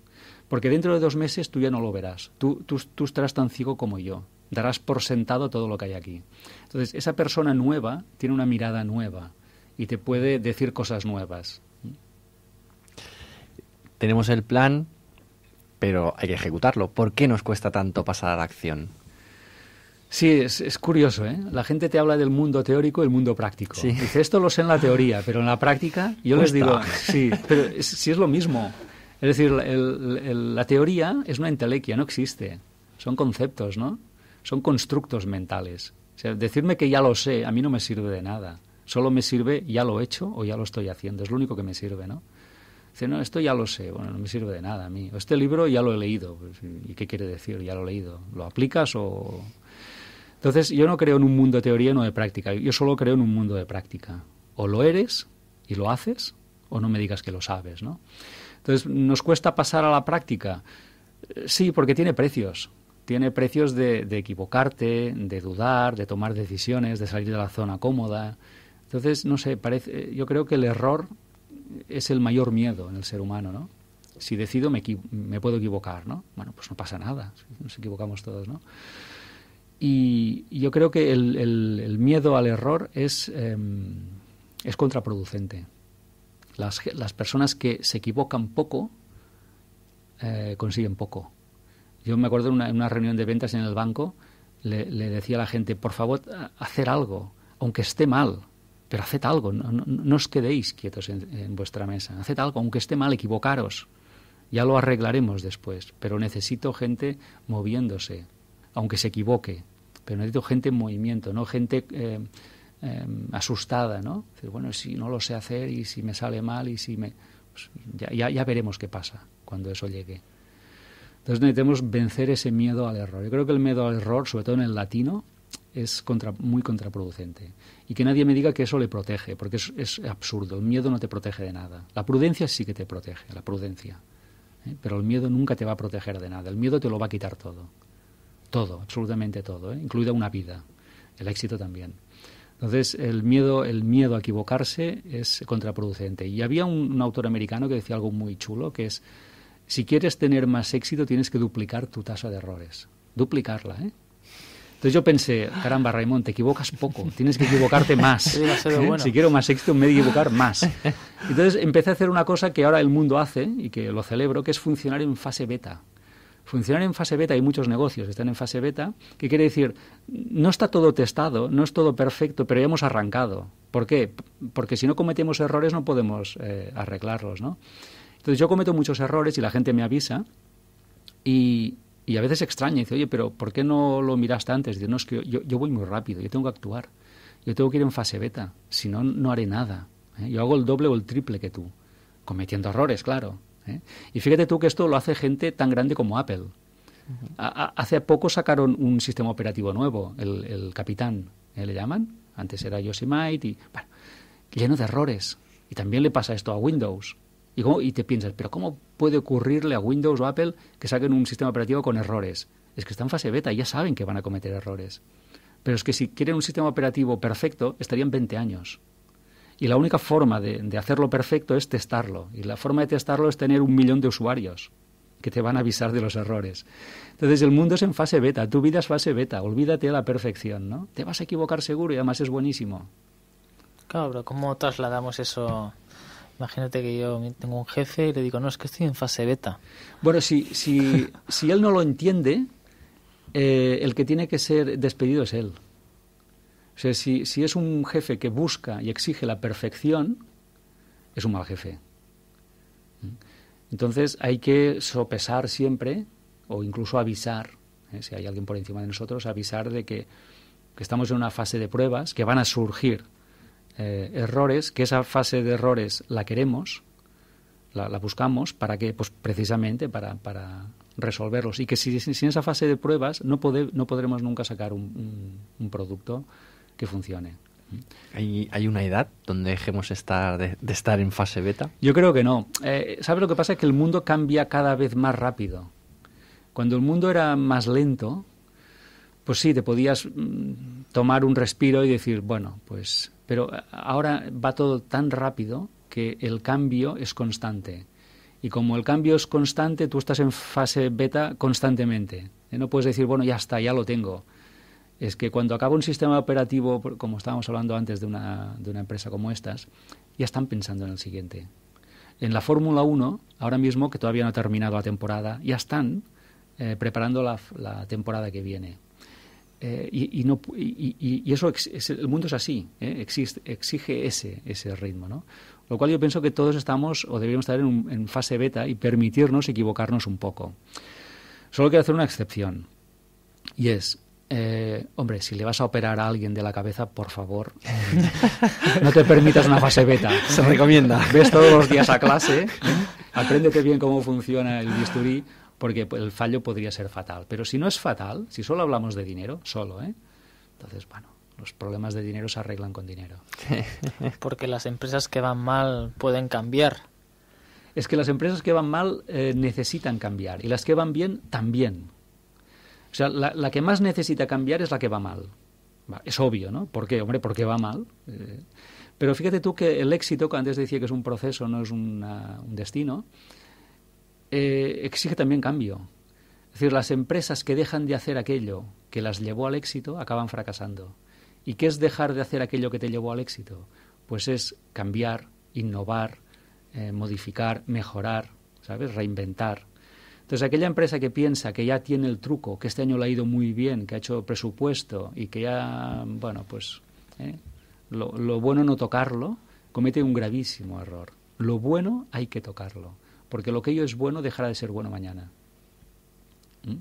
Porque dentro de dos meses tú ya no lo verás. Tú, tú, tú estarás tan ciego como yo. Darás por sentado todo lo que hay aquí. Entonces, esa persona nueva tiene una mirada nueva y te puede decir cosas nuevas. Tenemos el plan, pero hay que ejecutarlo. ¿Por qué nos cuesta tanto pasar a la acción? Sí, es, curioso, ¿eh? La gente te habla del mundo teórico y el mundo práctico. Dice, esto lo sé en la teoría, pero en la práctica yo les digo, sí, pero si es lo mismo. Es decir, la teoría es una entelequia, no existe. Son conceptos, ¿no? Son constructos mentales. decirme que ya lo sé, a mí no me sirve de nada. Solo me sirve ya lo he hecho o ya lo estoy haciendo. Es lo único que me sirve, ¿no? Dice, no, esto ya lo sé, bueno, no me sirve de nada a mí. Este libro ya lo he leído. Pues, ¿Y qué quiere decir? Ya lo he leído. ¿Lo aplicas o...? Entonces, yo no creo en un mundo de teoría, no de práctica. Yo solo creo en un mundo de práctica. O lo eres y lo haces, o no me digas que lo sabes, ¿no? Entonces, ¿nos cuesta pasar a la práctica? Eh, sí, porque tiene precios. Tiene precios de, equivocarte, de dudar, de tomar decisiones, de salir de la zona cómoda. Entonces, no sé, parece, eh, yo creo que el error es el mayor miedo en el ser humano, ¿no? Si decido me, puedo equivocar, ¿no? Bueno, pues no pasa nada, nos equivocamos todos, ¿no? Y, yo creo que el, miedo al error es em, contraproducente. Las, las personas que se equivocan poco eh, consiguen poco. Yo me acuerdo en una, reunión de ventas en el banco, le, decía a la gente, por favor, hacer algo, aunque esté mal, pero haced algo, no, os quedéis quietos en, vuestra mesa, haced algo, aunque esté mal, equivocaros, ya lo arreglaremos después, pero necesito gente moviéndose, aunque se equivoque, pero necesito gente en movimiento, no gente eh, Em, asustada, ¿no? Decir, bueno, si no lo sé hacer y si me sale mal y si me... Pues ya, veremos qué pasa cuando eso llegue. Entonces necesitamos vencer ese miedo al error. Yo creo que el miedo al error, sobre todo en el latino, es muy contraproducente. Y que nadie me diga que eso le protege, porque es, absurdo. El miedo no te protege de nada. La prudencia sí que te protege, la prudencia. ¿eh? Pero el miedo nunca te va a proteger de nada. El miedo te lo va a quitar todo. Todo, absolutamente todo, ¿eh? incluida una vida. El éxito también. Entonces, el miedo, el miedo a equivocarse es contraproducente. Y había un, autor americano que decía algo muy chulo, que es, si quieres tener más éxito, tienes que duplicar tu tasa de errores. Duplicarla, ¿eh? Entonces yo pensé, caramba, Raymond, te equivocas poco, tienes que equivocarte más. (laughs) ¿eh? Si quiero más éxito, me he equivocar más. Entonces empecé a hacer una cosa que ahora el mundo hace y que lo celebro, que es funcionar en fase beta funcionan en fase beta, hay muchos negocios que están en fase beta, que quiere decir, no está todo testado, no es todo perfecto, pero ya hemos arrancado. ¿Por qué? Porque si no cometemos errores no podemos eh, arreglarlos, Entonces yo cometo muchos errores y la gente me avisa y, a veces extraña, y dice, oye, pero ¿por qué no lo miraste antes? Dice, no, es que yo, voy muy rápido, yo tengo que actuar, yo tengo que ir en fase beta, si no, no haré nada. ¿eh? Yo hago el doble o el triple que tú, cometiendo errores, claro, ¿eh? Y fíjate tú que esto lo hace gente tan grande como Apple. hace poco sacaron un sistema operativo nuevo, el, Capitán, ¿eh? le llaman. Antes era Yosemite y bueno, lleno de errores. Y también le pasa esto a Windows. Y, y te piensas, pero ¿cómo puede ocurrirle a Windows o Apple que saquen un sistema operativo con errores? Es que está en fase beta y ya saben que van a cometer errores. Pero es que si quieren un sistema operativo perfecto, estarían 20 años. Y la única forma de, hacerlo perfecto es testarlo. Y la forma de testarlo es tener un millón de usuarios que te van a avisar de los errores. Entonces el mundo es en fase beta, tu vida es fase beta, olvídate de la perfección, ¿no? Te vas a equivocar seguro y además es buenísimo. Claro, pero ¿cómo trasladamos eso? Imagínate que yo tengo un jefe y le digo, no, es que estoy en fase beta. Bueno, si, si, él no lo entiende, eh, el que tiene que ser despedido es él si, es un jefe que busca y exige la perfección, es un mal jefe. Entonces hay que sopesar siempre o incluso avisar, ¿eh? si hay alguien por encima de nosotros, avisar de que, estamos en una fase de pruebas, que van a surgir eh, errores, que esa fase de errores la queremos, la, buscamos para que, pues precisamente para, para resolverlos y que si, esa fase de pruebas no, no podremos nunca sacar un, un producto que funcione. ¿Hay, una edad donde dejemos estar de, estar en fase beta? Yo creo que no. Eh, ¿Sabes lo que pasa? Es que el mundo cambia cada vez más rápido. Cuando el mundo era más lento, pues sí, te podías mm, tomar un respiro y decir, bueno, pues... Pero ahora va todo tan rápido que el cambio es constante. Y como el cambio es constante, tú estás en fase beta constantemente. Eh, no puedes decir, bueno, ya está, ya lo tengo es que cuando acaba un sistema operativo, como estábamos hablando antes de una, empresa como estas, ya están pensando en el siguiente. En la Fórmula 1, ahora mismo que todavía no ha terminado la temporada, ya están eh, preparando la, temporada que viene. Eh, y, eso es, el mundo es así, eh, exige, ese, ritmo. ¿no? Lo cual yo pienso que todos estamos o deberíamos estar en, en fase beta y permitirnos equivocarnos un poco. Solo quiero hacer una excepción. Y es, eh, hombre, si le vas a operar a alguien de la cabeza, por favor, no te permitas una fase beta. (laughs) Se ¿eh? recomienda. Ves todos los días a clase, ¿eh? qué bien cómo funciona el bisturí, porque el fallo podría ser fatal. Pero si no es fatal, si solo hablamos de dinero, solo, ¿eh? Entonces, bueno, los problemas de dinero se arreglan con dinero. (laughs) Porque las empresas que van mal pueden cambiar. Es que las empresas que van mal necesitan cambiar y las que van bien también o sea, la, que más necesita cambiar es la que va mal. Es obvio, ¿no? ¿Por qué? Hombre, porque va mal. Eh. pero fíjate tú que el éxito, que antes decía que es un proceso, no es un destino, eh, exige también cambio. Es decir, las empresas que dejan de hacer aquello que las llevó al éxito acaban fracasando. ¿Y qué es dejar de hacer aquello que te llevó al éxito? Pues es cambiar, innovar, eh, modificar, mejorar, ¿sabes? Reinventar. Entonces, aquella empresa que piensa que ya tiene el truco, que este año le ha ido muy bien, que ha hecho presupuesto y que ya, bueno, pues ¿eh? lo, bueno no tocarlo, comete un gravísimo error. Lo bueno hay que tocarlo, porque lo que hoy es bueno dejará de ser bueno mañana. ¿Mm?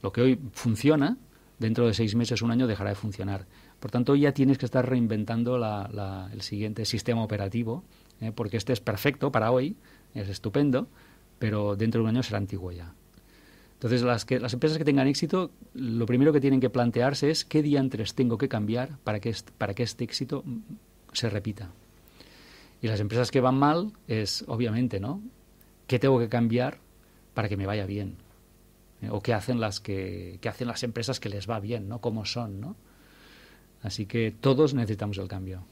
Lo que hoy funciona, dentro de seis meses, un año, dejará de funcionar. Por tanto, ya tienes que estar reinventando el siguiente sistema operativo, ¿eh? porque este es perfecto para hoy, es estupendo, pero dentro de un año será antiguo ya. Entonces, las, que, las empresas que tengan éxito, lo primero que tienen que plantearse es qué diantres tengo que cambiar para que, este, para que este éxito se repita. Y las empresas que van mal es, obviamente, ¿no? ¿Qué tengo que cambiar para que me vaya bien? ¿Eh? ¿O qué hacen, las que, qué hacen las empresas que les va bien, ¿no? ¿Cómo son, ¿no? Así que todos necesitamos el cambio.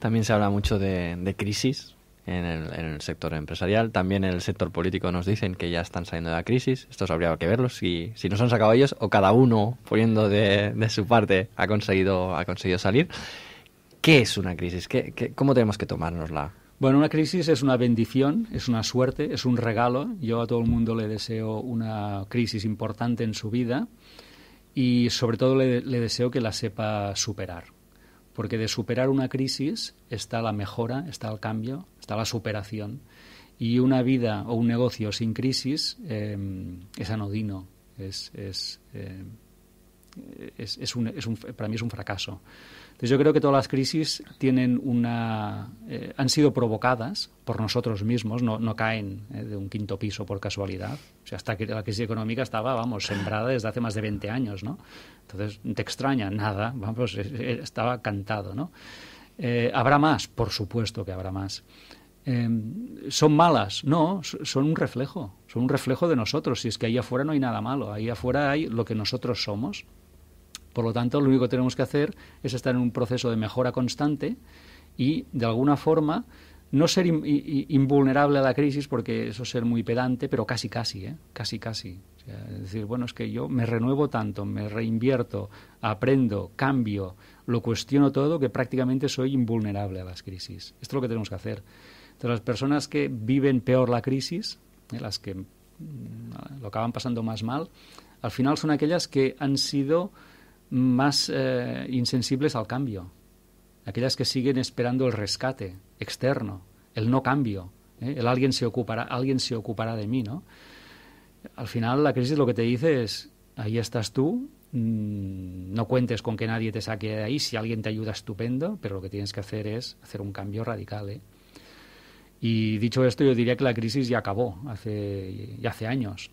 También se habla mucho de, de crisis, en el, sector empresarial. También en el sector político nos dicen que ya están saliendo de la crisis. Esto habría que verlos si, si nos han sacado ellos o cada uno poniendo de, de su parte ha conseguido, ha conseguido salir. ¿Qué es una crisis? cómo tenemos que tomárnosla? Bueno, una crisis es una bendición, es una suerte, es un regalo. Yo a todo el mundo le deseo una crisis importante en su vida y sobre todo le deseo que la sepa superar. Porque de superar una crisis está la mejora, está el cambio, está la superación. Y una vida o un negocio sin crisis eh, es anodino, es, es, eh, para mí es un fracaso. Entonces yo creo que todas las crisis tienen una, eh, han sido provocadas por nosotros mismos, no, no caen de un quinto piso por casualidad. O sea, hasta que la crisis económica estaba, vamos, sembrada desde hace más de 20 años, ¿no? Entonces, te extraña nada, vamos, estaba cantado, ¿no? ¿Habrá más? Por supuesto que habrá más. Em, son malas. No, son un reflejo, son un reflejo de nosotros. Si es que ahí afuera no hay nada malo, ahí afuera hay lo que nosotros somos. Por lo tanto, lo único que tenemos que hacer es estar en un proceso de mejora constante y, de alguna forma, no ser invulnerable a la crisis, porque eso es ser muy pedante, pero casi, casi, ¿eh? casi, casi. es decir, bueno, es que yo me renuevo tanto, me reinvierto, aprendo, cambio, lo cuestiono todo, que prácticamente soy invulnerable a las crisis. Esto es lo que tenemos que hacer. Entonces, las personas que viven peor la crisis, eh, las que mm, lo acaban pasando más mal, al final son aquellas que han sido más eh, insensibles al cambio, aquellas que siguen esperando el rescate externo, el no cambio, eh, el alguien se ocupará, alguien se ocupará de mí, ¿no? Al final la crisis lo que te dice es, ahí estás tú, mm, no cuentes con que nadie te saque de ahí, si alguien te ayuda estupendo, pero lo que tienes que hacer es hacer un cambio radical, y dicho esto, yo diría que la crisis ya acabó, hace, ya hace años.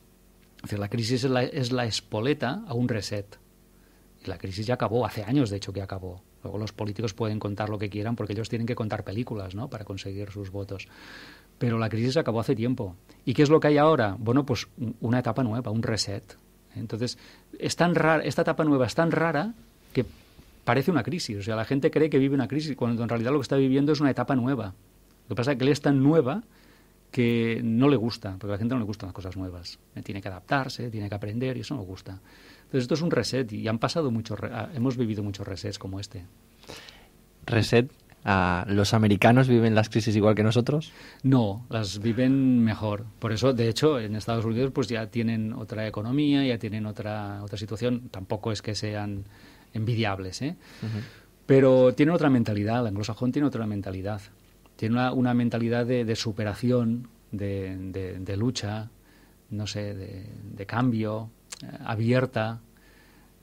la crisis es la, espoleta a un reset. Y la crisis ya acabó, hace años de hecho que acabó. Luego los políticos pueden contar lo que quieran porque ellos tienen que contar películas, Para conseguir sus votos. Pero la crisis acabó hace tiempo. ¿Y qué es lo que hay ahora? Bueno, pues una etapa nueva, un reset. Entonces, es tan rara, esta etapa nueva es tan rara que parece una crisis. O sea, la gente cree que vive una crisis cuando en realidad lo que está viviendo es una etapa nueva. Lo que pasa es que él es tan nueva que no le gusta, porque a la gente no le gustan las cosas nuevas. Eh, tiene que adaptarse, tiene que aprender y eso no le gusta. Entonces esto es un reset y han pasado muchos, ah, hemos vivido muchos resets como este. Reset Uh, ¿Los americanos viven las crisis igual que nosotros? No, las viven mejor. Por eso, de hecho, en Estados Unidos pues ya tienen otra economía, ya tienen otra, otra situación. Tampoco es que sean envidiables, ¿eh? Pero tienen otra mentalidad, La anglosajón tiene otra mentalidad tiene una, mentalidad de, superación, de, lucha, no sé, de, cambio, eh, abierta.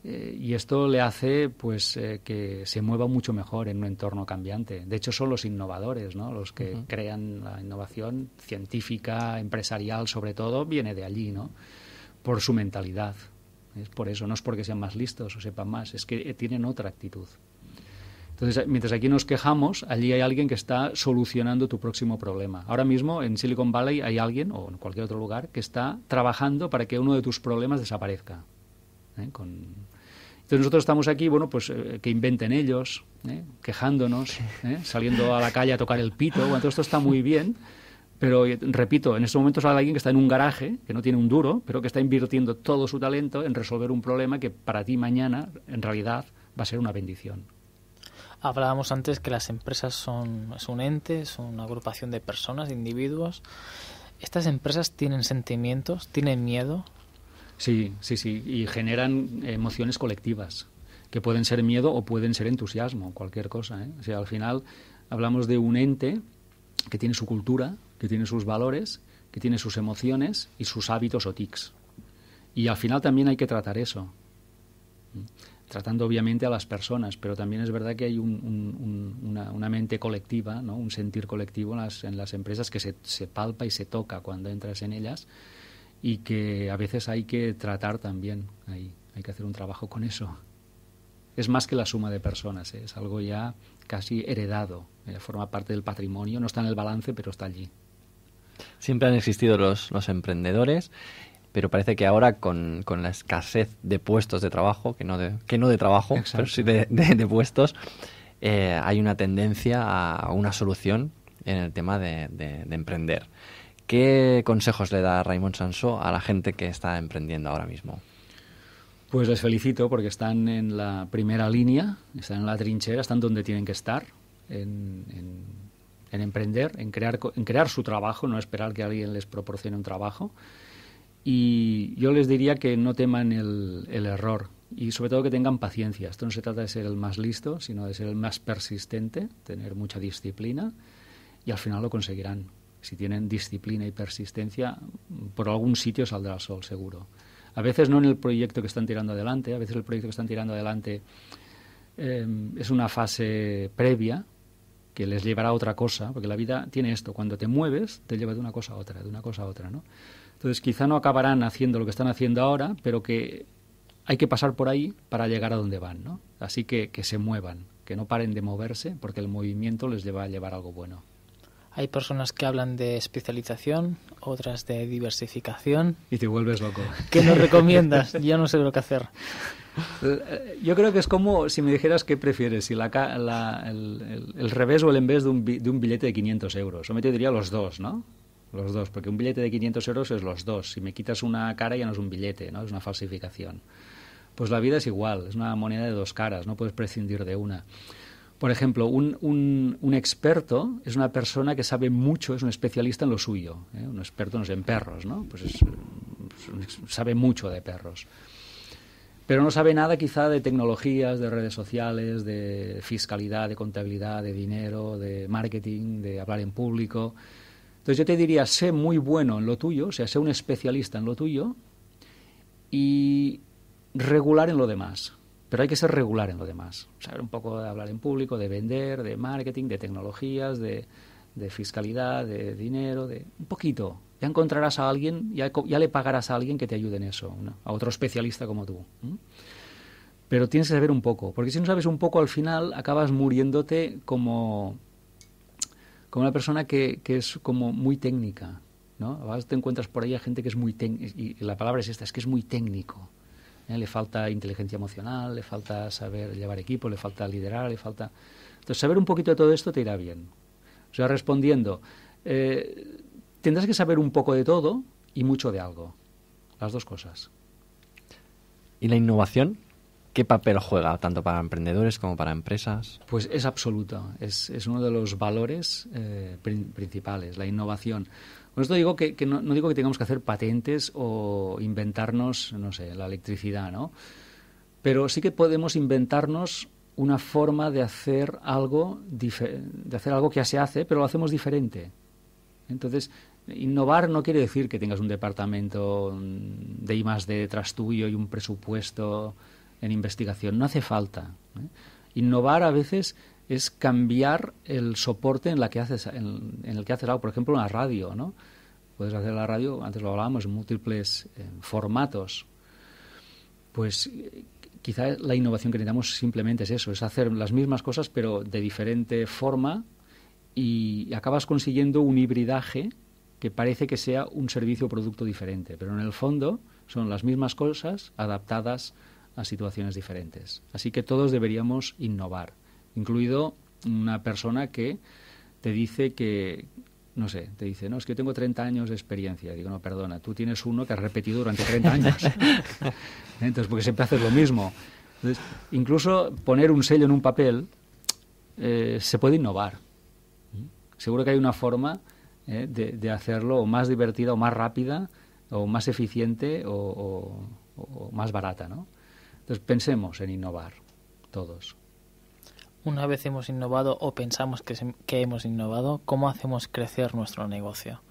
Eh, y esto le hace pues eh, que se mueva mucho mejor en un entorno cambiante. De hecho, son los innovadores, ¿no? Los que crean la innovación científica, empresarial, sobre todo, viene de allí, ¿no? Por su mentalidad. Es por eso, no es porque sean más listos o sepan más, es que tienen otra actitud. Entonces, eh, mientras aquí nos quejamos, allí hay alguien que está solucionando tu próximo problema. Ahora mismo en Silicon Valley hay alguien, o en cualquier otro lugar, que está trabajando para que uno de tus problemas desaparezca. ¿eh? entonces nosotros estamos aquí, bueno, pues eh, que inventen ellos, quejándonos, saliendo a la calle a tocar el pito. cuando todo esto está muy bien, pero repito, en estos momentos hay alguien que está en un garaje, que no tiene un duro, pero que está invirtiendo todo su talento en resolver un problema que para ti mañana, en realidad, va a ser una bendición. Hablábamos antes que las empresas son un ente, son una agrupación de personas, de individuos. ¿Estas empresas tienen sentimientos, tienen miedo? Sí, sí, sí, y generan emociones colectivas, que pueden ser miedo o pueden ser entusiasmo, cualquier cosa. ¿eh? sea, al final hablamos de un ente que tiene su cultura, que tiene sus valores, que tiene sus emociones y sus hábitos o tics. Y al final también hay que tratar eso tratando obviamente a las personas, pero también es verdad que hay una, mente colectiva, ¿no? un sentir colectivo en las, empresas que se, palpa y se toca cuando entras en ellas y que a veces hay que tratar también, hay, que hacer un trabajo con eso. Es más que la suma de personas, ¿eh? es algo ya casi heredado, eh, forma parte del patrimonio, no está en el balance, pero está allí. Siempre han existido los emprendedores pero parece que ahora con, la escasez de puestos de trabajo, que no de, que no de trabajo, pero sí de, puestos, eh, hay una tendencia a una solución en el tema de, emprender. ¿Qué consejos le da Raymond Sansó a la gente que está emprendiendo ahora mismo? Pues les felicito porque están en la primera línea, están en la trinchera, están donde tienen que estar, en, en, en emprender, en crear, en crear su trabajo, no esperar que alguien les proporcione un trabajo. Y yo les diría que no teman el, error y sobre todo que tengan paciencia. Esto no se trata de ser el más listo, sino de ser el más persistente, tener mucha disciplina y al final lo conseguirán. Si tienen disciplina y persistencia, por algún sitio saldrá el sol, seguro. A veces no en el proyecto que están tirando adelante, a veces el proyecto que están tirando adelante em, es una fase previa que les llevará a otra cosa, porque la vida tiene esto, cuando te mueves te lleva de una cosa a otra, de una cosa a otra, ¿no? Entonces quizá no acabarán haciendo lo que están haciendo ahora, pero que hay que pasar por ahí para llegar a donde van, ¿no? Así que que se muevan, que no paren de moverse, porque el movimiento les va a llevar algo bueno. Hay personas que hablan de especialización, otras de diversificación. Y te vuelves loco. ¿Qué nos (laughs) recomiendas? Yo no sé lo que hacer. Eh, yo creo que es como si me dijeras qué prefieres, si la, el, revés o el en vez de un, de un billete de 500 euros. O me te diría los dos, ¿no? los dos, porque un billete de 500 euros es los dos. Si me quitas una cara ya no es un billete, ¿no? Es una falsificación. Pues la vida es igual, es una moneda de dos caras, no puedes prescindir de una. Por ejemplo, un, experto es una persona que sabe mucho, es un especialista en lo suyo. ¿eh? Un experto, no es en perros, ¿no? Pues, pues sabe mucho de perros. Pero no sabe nada quizá de tecnologías, de redes sociales, de fiscalidad, de contabilidad, de dinero, de marketing, de hablar en público. Entonces yo te diría, sé muy bueno en lo tuyo, o sea, sé un especialista en lo tuyo y regular en lo demás. Pero hay que ser regular en lo demás. Saber un poco de hablar en público, de vender, de marketing, de tecnologías, de, fiscalidad, de dinero, de un poquito. Ya encontrarás a alguien, ya, le pagarás a alguien que te ayude en eso, a otro especialista como tú. Pero tienes que saber un poco, porque si no sabes un poco al final acabas muriéndote como como una persona que, es como muy técnica, ¿no? te encuentras por ahí a gente que es muy técnica, y la palabra es esta, es que es muy técnico. ¿eh? Le falta inteligencia emocional, le falta saber llevar equipo, le falta liderar, le falta... Entonces, saber un poquito de todo esto te irá bien. O sea, respondiendo, eh, tendrás que saber un poco de todo y mucho de algo. Las dos cosas. ¿Y la innovación? ¿Qué papel juega tanto para emprendedores como para empresas? Pues es absoluto. es, es uno de los valores eh, principales, la innovación. Con esto digo que, que no, digo que tengamos que hacer patentes o inventarnos, no sé, la electricidad, ¿no? Pero sí que podemos inventarnos una forma de hacer algo, de hacer algo que ya se hace, pero lo hacemos diferente. Entonces, innovar no quiere decir que tengas un departamento mm, de I más D detrás tuyo y un presupuesto en investigación, no hace falta. ¿eh? Innovar a veces es cambiar el soporte en, la que haces, en, el que haces algo, por ejemplo, la radio, ¿no? Puedes hacer la radio, antes lo hablábamos, en múltiples eh, formatos. Pues quizá la innovación que necesitamos simplemente es eso, es hacer las mismas cosas pero de diferente forma y acabas consiguiendo un hibridaje que parece que sea un servicio o producto diferente, pero en el fondo son las mismas cosas adaptadas a situaciones diferentes. Así que todos deberíamos innovar, incluido una persona que te dice que, no sé, te dice, no, es que yo tengo 30 años de experiencia. Digo, no, perdona, tú tienes uno que has repetido durante 30 años. (laughs) Entonces, porque siempre haces lo mismo. incluso poner un sello en un papel eh, se puede innovar. Seguro que hay una forma eh, de, hacerlo más divertida o más rápida o más eficiente o más barata, ¿no? Entonces pensemos en innovar todos. Una vez hemos innovado o pensamos que, hemos innovado, ¿cómo hacemos crecer nuestro negocio?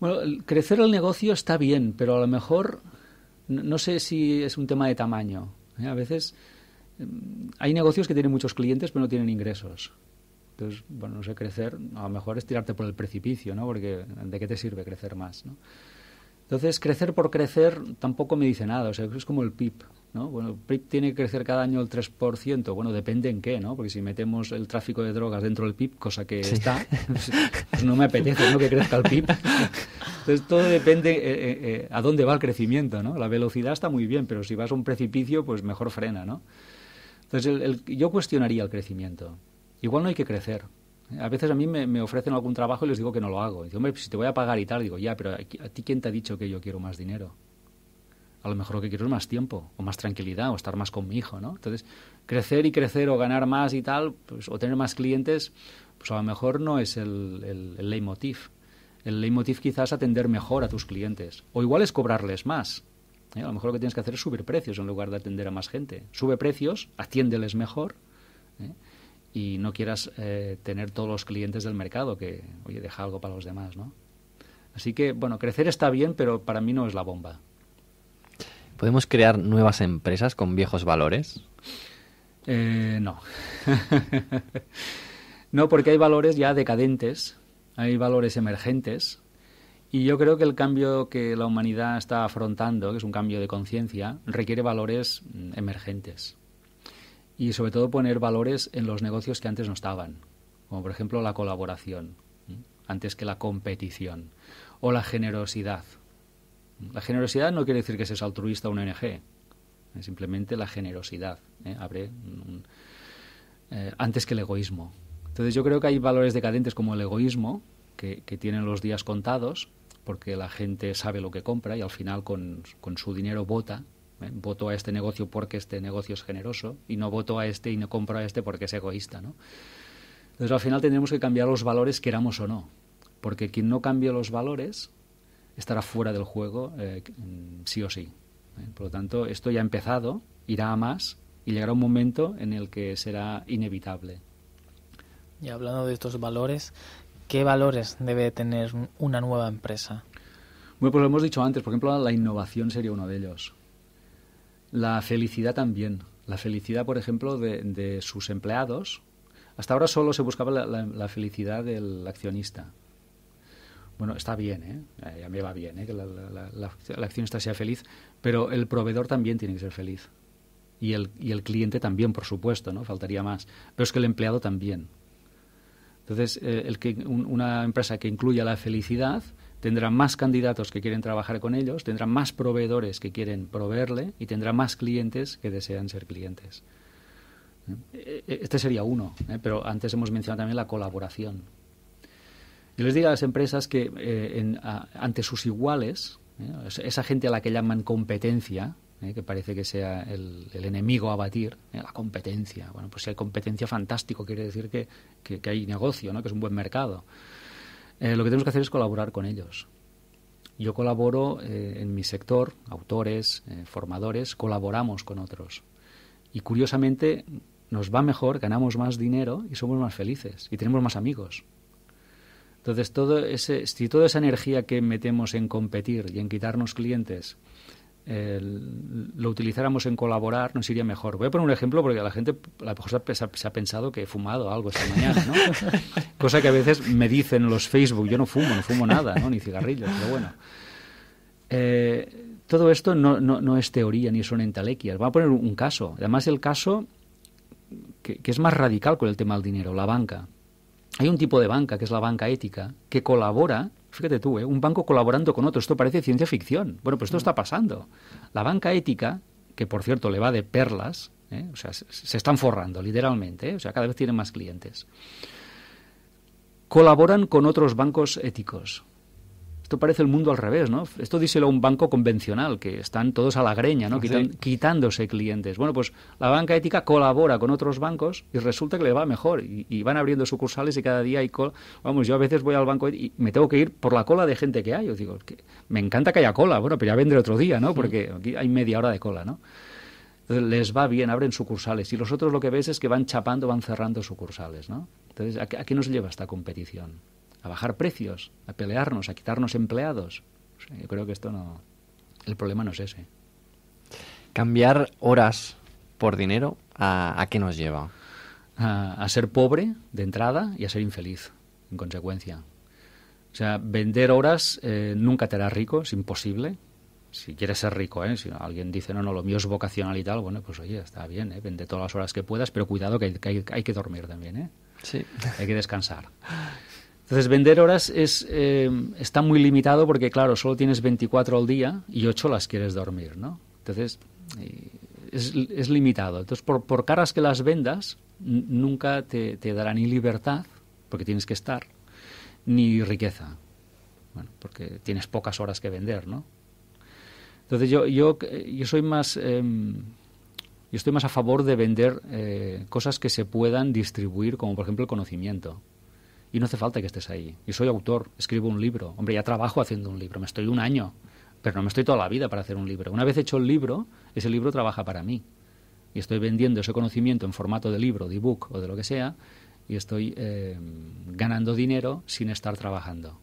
Bueno, crecer el negocio está bien, pero a lo mejor no sé si es un tema de tamaño. ¿eh? A veces mm, hay negocios que tienen muchos clientes pero no tienen ingresos. Entonces, bueno, no sé, crecer a lo mejor es tirarte por el precipicio, ¿no? Porque ¿de qué te sirve crecer más? ¿no? Entonces, crecer por crecer tampoco me dice nada, o sea, es como el PIB. ¿no? Bueno, el PIB tiene que crecer cada año el 3%, bueno, depende en qué, ¿no? Porque si metemos el tráfico de drogas dentro del PIB, cosa que está, pues, pues no me apetece ¿no? que crezca el PIB. Entonces, todo depende eh, eh, eh, a dónde va el crecimiento, ¿no? La velocidad está muy bien, pero si vas a un precipicio, pues mejor frena, ¿no? Entonces, yo cuestionaría el crecimiento. Igual no hay que crecer, a veces a mí me, ofrecen algún trabajo y les digo que no lo hago. Digo, hombre, pues si te voy a pagar y tal, digo, ya, pero ¿a, ti quién te ha dicho que yo quiero más dinero? A lo mejor lo que quiero es más tiempo, o más tranquilidad, o estar más con mi hijo, ¿no? Entonces, crecer y crecer o ganar más y tal, pues, o tener más clientes, pues a lo mejor no es el, el leitmotiv. El leitmotiv quizás atender mejor a tus clientes, o igual es cobrarles más. ¿eh? A lo mejor lo que tienes que hacer es subir precios en lugar de atender a más gente. Sube precios, atiéndeles mejor, y no quieras eh, tener todos los clientes del mercado, que, oye, deja algo para los demás, ¿no? Así que, bueno, crecer está bien, pero para mí no es la bomba. ¿Podemos crear nuevas empresas con viejos valores? Eh, no. (laughs) no, porque hay valores ya decadentes, hay valores emergentes, y yo creo que el cambio que la humanidad está afrontando, que es un cambio de conciencia, requiere valores mm, emergentes y sobre todo poner valores en los negocios que antes no estaban, como por ejemplo la colaboración, antes que la competición, o la generosidad. La generosidad no quiere decir que seas altruista o una ONG, simplemente la generosidad, ¿eh? Abre eh, antes que el egoísmo. Entonces yo creo que hay valores decadentes como el egoísmo, que, tienen los días contados, porque la gente sabe lo que compra y al final con su dinero vota Voto a este negocio porque este negocio es generoso y no voto a este y no compro a este porque es egoísta, ¿no? Entonces al final tendremos que cambiar los valores queramos o no, porque quien no cambie los valores estará fuera del juego eh, sí o sí. ¿eh? Por lo tanto, esto ya ha empezado, irá a más y llegará un momento en el que será inevitable. Y hablando de estos valores, ¿qué valores debe tener una nueva empresa? Bueno, pues lo hemos dicho antes, por ejemplo, la innovación sería uno de ellos. La felicidad también. La felicidad, por ejemplo, de, de sus empleados. Hasta ahora solo se buscaba la, la, felicidad del accionista. Bueno, está bien, ¿eh? eh mí me va bien ¿eh? que la, el accionista sea feliz, pero el proveedor también tiene que ser feliz. Y el, y el cliente también, por supuesto, ¿no? Faltaría más. Pero es que el empleado también. Entonces, eh, el que una empresa que incluya la felicidad tendrán más candidatos que quieren trabajar con ellos, tendrán más proveedores que quieren proveerle y tendrá más clientes que desean ser clientes. Eh, este sería uno, eh, pero antes hemos mencionado también la colaboración. Yo les digo a las empresas que eh, ante sus iguales, esa gente a la que llaman competencia, que parece que sea el, enemigo a batir, la competencia. Bueno, pues si hay competencia, fantástico, quiere decir que, que hay negocio, ¿no? que es un buen mercado. Eh, lo que tenemos que hacer es colaborar con ellos. Yo colaboro eh, en mi sector, autores, eh, formadores, colaboramos con otros. Y curiosamente nos va mejor, ganamos más dinero y somos más felices y tenemos más amigos. Entonces, todo ese, si toda esa energía que metemos en competir y en quitarnos clientes lo utilizáramos en colaborar, nos iría mejor. Voy a poner un ejemplo porque la gente a lo se ha, pensado que he fumado algo esta mañana, (laughs) Cosa que a veces me dicen los Facebook, yo no fumo, no fumo nada, ¿no? ni cigarrillos, pero bueno. Eh, todo esto no, es teoría ni son entalequias. Voy a poner un caso. Además, el caso que es más radical con el tema del dinero, la banca. Hay un tipo de banca, que es la banca ética, que colabora Fíjate tú, ¿eh? un banco colaborando con otro. Esto parece ciencia ficción. Bueno, pues esto mm. está pasando. La banca ética, que por cierto le va de perlas, ¿eh? o sea, se están forrando literalmente, ¿eh? o sea, cada vez tienen más clientes. Colaboran con otros bancos éticos. Esto parece el mundo al revés, ¿no? Esto díselo a un banco convencional, que están todos a la greña, ¿no? Ah, quitándose clientes. Bueno, pues la banca ética colabora con otros bancos y resulta que le va mejor. Y, van abriendo sucursales y cada día hay cola. Vamos, yo a veces voy al banco y me tengo que ir por la cola de gente que hay. Yo digo, me encanta que haya cola, bueno, pero ya vendré otro día, ¿no? Porque aquí hay media hora de cola, ¿no? les va bien, abren sucursales. Y los otros lo que ves es que van chapando, van cerrando sucursales, ¿no? Entonces, ¿a a qué nos lleva esta competición? a bajar precios, a pelearnos, a quitarnos empleados. yo creo que esto no. El problema no es ese. Cambiar horas por dinero, ¿a, a qué nos lleva? A, ser pobre de entrada y a ser infeliz, en consecuencia. O sea, vender horas eh, nunca te hará rico, es imposible. Si quieres ser rico, ¿eh? si alguien dice, no, no, lo mío es vocacional y tal, bueno, pues oye, está bien, ¿eh? vende todas las horas que puedas, pero cuidado que hay que, que dormir también. ¿eh? Hay que descansar. (laughs) Entonces, vender horas eh, está muy limitado porque, claro, solo tienes 24 al día y 8 las quieres dormir, ¿no? Entonces, eh, es, limitado. Entonces, por, caras que las vendas, nunca te, dará ni libertad, porque tienes que estar, ni riqueza, porque tienes pocas horas que vender, ¿no? Entonces, yo, soy más... Em, estoy más a favor de vender eh, cosas que se puedan distribuir, como por ejemplo el conocimiento y no hace falta que estés ahí. yo soy autor, escribo un libro. Hombre, ya trabajo haciendo un libro, me estoy un año, pero no me estoy toda la vida para hacer un libro. Una vez hecho el libro, ese libro trabaja para mí. Y estoy vendiendo ese conocimiento en formato de libro, de ebook o de lo que sea, y estoy eh, ganando dinero sin estar trabajando.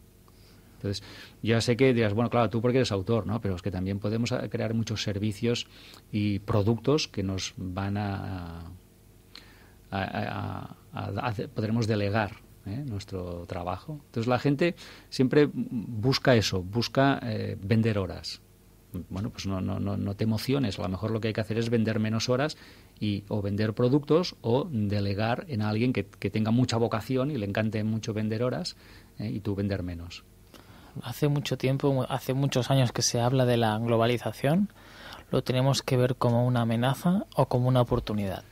Entonces, ya sé que dirás, bueno, claro, tú porque eres autor, ¿no? Pero es que también podemos eh, crear muchos servicios y productos que nos van a, a, a podremos delegar ¿eh? nuestro trabajo. Entonces la gente siempre busca eso, busca eh, vender horas. Bueno, pues no, no, no, te emociones, a lo mejor lo que hay que hacer es vender menos horas y o vender productos o delegar en alguien que, tenga mucha vocación y le encante mucho vender horas ¿eh? y tú vender menos. Hace mucho tiempo, hace muchos años que se habla de la globalización, lo tenemos que ver como una amenaza o como una oportunidad.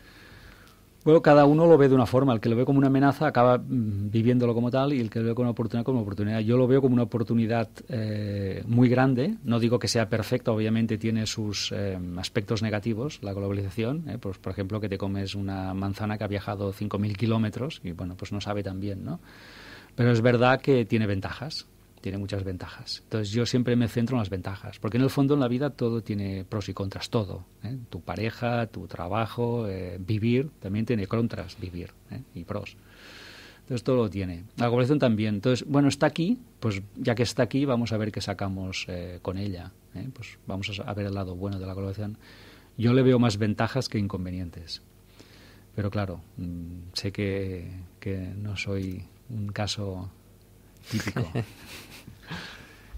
Bueno, cada uno lo ve de una forma. El que lo ve como una amenaza acaba mm, viviéndolo como tal y el que lo ve como una oportunidad como oportunidad. Yo lo veo como una oportunidad eh, muy grande. No digo que sea perfecta, obviamente tiene sus eh, aspectos negativos, la globalización. Eh, pues, por ejemplo, que te comes una manzana que ha viajado 5.000 kilómetros y bueno, pues no sabe tan bien, ¿no? Pero es verdad que tiene ventajas tiene muchas ventajas. Entonces yo siempre me centro en las ventajas, porque en el fondo en la vida todo tiene pros y contras, todo. ¿eh? Tu pareja, tu trabajo, eh, vivir, también tiene contras, vivir ¿eh? y pros. Entonces todo lo tiene. La colaboración también. Entonces, bueno, está aquí, pues ya que está aquí, vamos a ver qué sacamos con ella. Pues vamos a ver el lado bueno de la colaboración Yo le veo más ventajas que inconvenientes. Pero claro, mm, sé que, que no soy un caso típico. (laughs)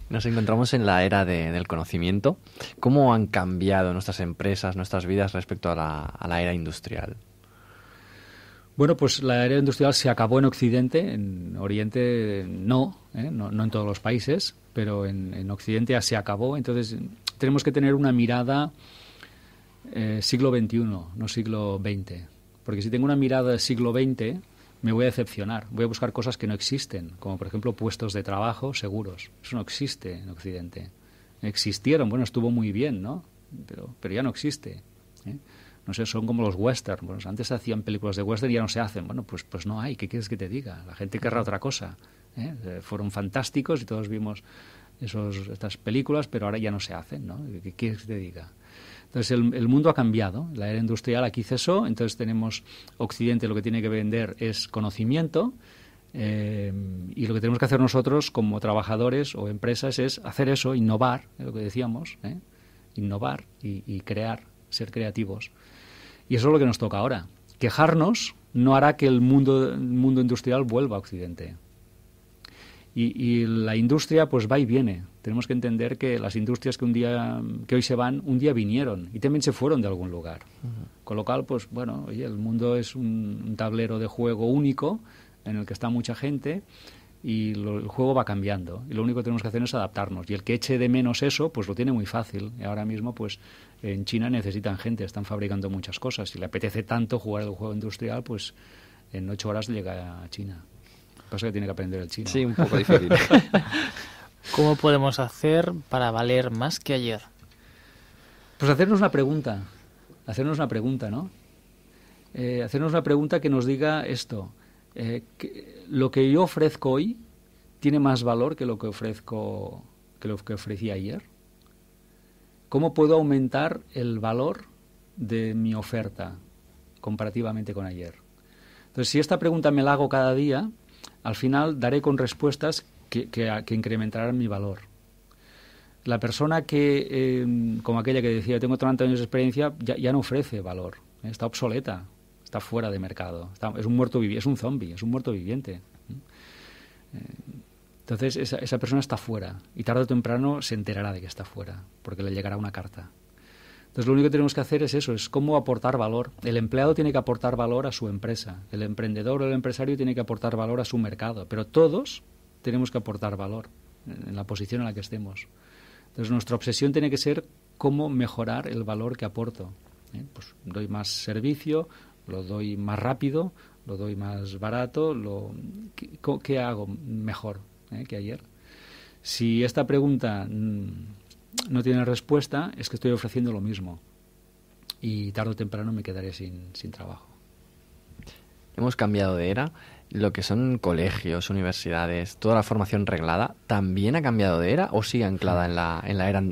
Nos encontramos en la era del conocimiento. ¿Cómo han cambiado nuestras empresas, nuestras vidas respecto a la, era industrial? Bueno, pues la era industrial se acabó en Occidente, en Oriente no, ¿eh? no, en todos los países, pero en, Occidente ya se acabó. Entonces tenemos que tener una mirada eh, siglo XXI, no siglo XX. Porque si tengo una mirada del siglo XX, me voy a decepcionar, voy a buscar cosas que no existen, como por ejemplo puestos de trabajo seguros. Eso no existe en Occidente. Existieron, bueno, estuvo muy bien, ¿no? Pero, pero ya no existe. ¿eh? No sé, son como los western. Bueno, antes se hacían películas de western y ya no se hacen. Bueno, pues, pues no hay, ¿qué quieres que te diga? La gente querrá otra cosa. ¿eh? Eh, fueron fantásticos y todos vimos esos, estas películas, pero ahora ya no se hacen, ¿no? ¿Qué quieres que te diga? Entonces el, mundo ha cambiado, la era industrial aquí cesó, entonces tenemos Occidente lo que tiene que vender es conocimiento eh, y lo que tenemos que hacer nosotros como trabajadores o empresas es hacer eso, innovar, es lo que decíamos, ¿eh? innovar y, y crear, ser creativos. Y eso es lo que nos toca ahora. Quejarnos no hará que el mundo, el mundo industrial vuelva a Occidente. Y, la industria pues va y viene. Tenemos que entender que las industrias que un día que hoy se van, un día vinieron y también se fueron de algún lugar. Con lo cual, pues bueno, el mundo es un, tablero de juego único en el que está mucha gente y el juego va cambiando y lo único que tenemos que hacer es adaptarnos y el que eche de menos eso pues lo tiene muy fácil ahora mismo pues en China necesitan gente están fabricando muchas cosas y le apetece tanto jugar el juego industrial pues en ocho horas llega a China Pasa que tiene que aprender el chino. Sí, un poco difícil. (laughs) ¿Cómo podemos hacer para valer más que ayer? Pues hacernos una pregunta. Hacernos una pregunta, ¿no? Eh, hacernos una pregunta que nos diga esto. Eh, lo que yo ofrezco hoy tiene más valor que lo que ofrezco que lo que ofrecí ayer. ¿Cómo puedo aumentar el valor de mi oferta comparativamente con ayer? Entonces, si esta pregunta me la hago cada día, al final daré con respuestas que, incrementarán mi valor. La persona que, em, como aquella que decía, tengo 30 años de experiencia, ya, no ofrece valor, ¿eh? está obsoleta, está fuera de mercado, es un muerto viviente, es un zombie, es un muerto viviente. Eh, entonces esa persona está fuera y tarde o temprano se enterará de que está fuera, porque le llegará una carta. Entonces lo único que tenemos que hacer es eso, es cómo aportar valor. El empleado tiene que aportar valor a su empresa, el emprendedor o el empresario tiene que aportar valor a su mercado, pero todos tenemos que aportar valor en la posición en la que estemos. Entonces nuestra obsesión tiene que ser cómo mejorar el valor que aporto. ¿eh? Pues doy más servicio, lo doy más rápido, lo doy más barato, lo, ¿qué, hago mejor ¿eh? que ayer? Si esta pregunta... Mm, no tiene respuesta, es que estoy ofreciendo lo mismo. Y tarde o temprano me quedaré sin, trabajo. Hemos cambiado de era. Lo que son colegios, universidades, toda la formación reglada, ¿también ha cambiado de era o sigue anclada en la, era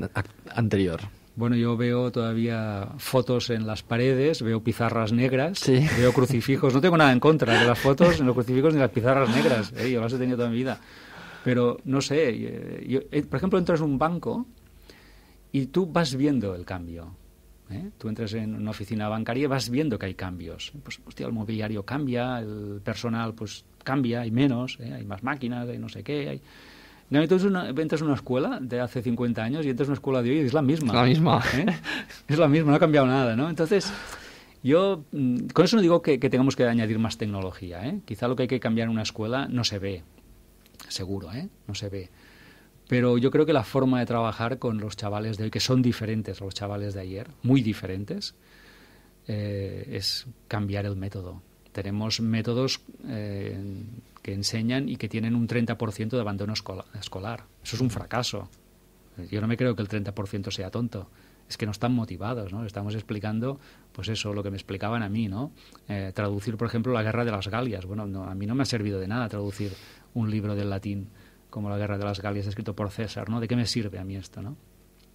anterior? Bueno, yo veo todavía fotos en las paredes, veo pizarras negras, (laughs) veo crucifijos. No tengo nada en contra de las fotos, ni los crucifijos, ni las pizarras negras. ¿eh? Yo las he tenido toda mi vida. Pero no sé, eh, eh, por ejemplo, entras en un banco y tú vas viendo el cambio. ¿eh? Tú entras en una oficina bancaria y vas viendo que hay cambios. Pues, hostia, el mobiliario cambia, el personal pues cambia, hay menos, ¿eh? hay más máquinas, hay no sé qué, hay... entonces una, entras en una escuela de hace 50 años y entras en una escuela de hoy y es la misma. La misma. ¿eh? Es la misma, no ha cambiado nada, ¿no? Entonces, yo mm, con eso no digo que, tengamos que añadir más tecnología, Quizá lo que hay que cambiar en una escuela no se ve, seguro, ¿eh? No se ve. Pero yo creo que la forma de trabajar con los chavales de hoy, que son diferentes a los chavales de ayer, muy diferentes, eh, es cambiar el método. Tenemos métodos eh, que enseñan y que tienen un 30% de abandono escolar. Eso es un fracaso. Yo no me creo que el 30% sea tonto es que no están motivados, ¿no? Estamos explicando, pues eso, lo que me explicaban a mí, ¿no? Eh, traducir, por ejemplo, la guerra de las Galias. Bueno, a mí no me ha servido de nada traducir un libro del latín como la guerra de las Galias escrito por César, ¿no? ¿De qué me sirve a mí esto, no?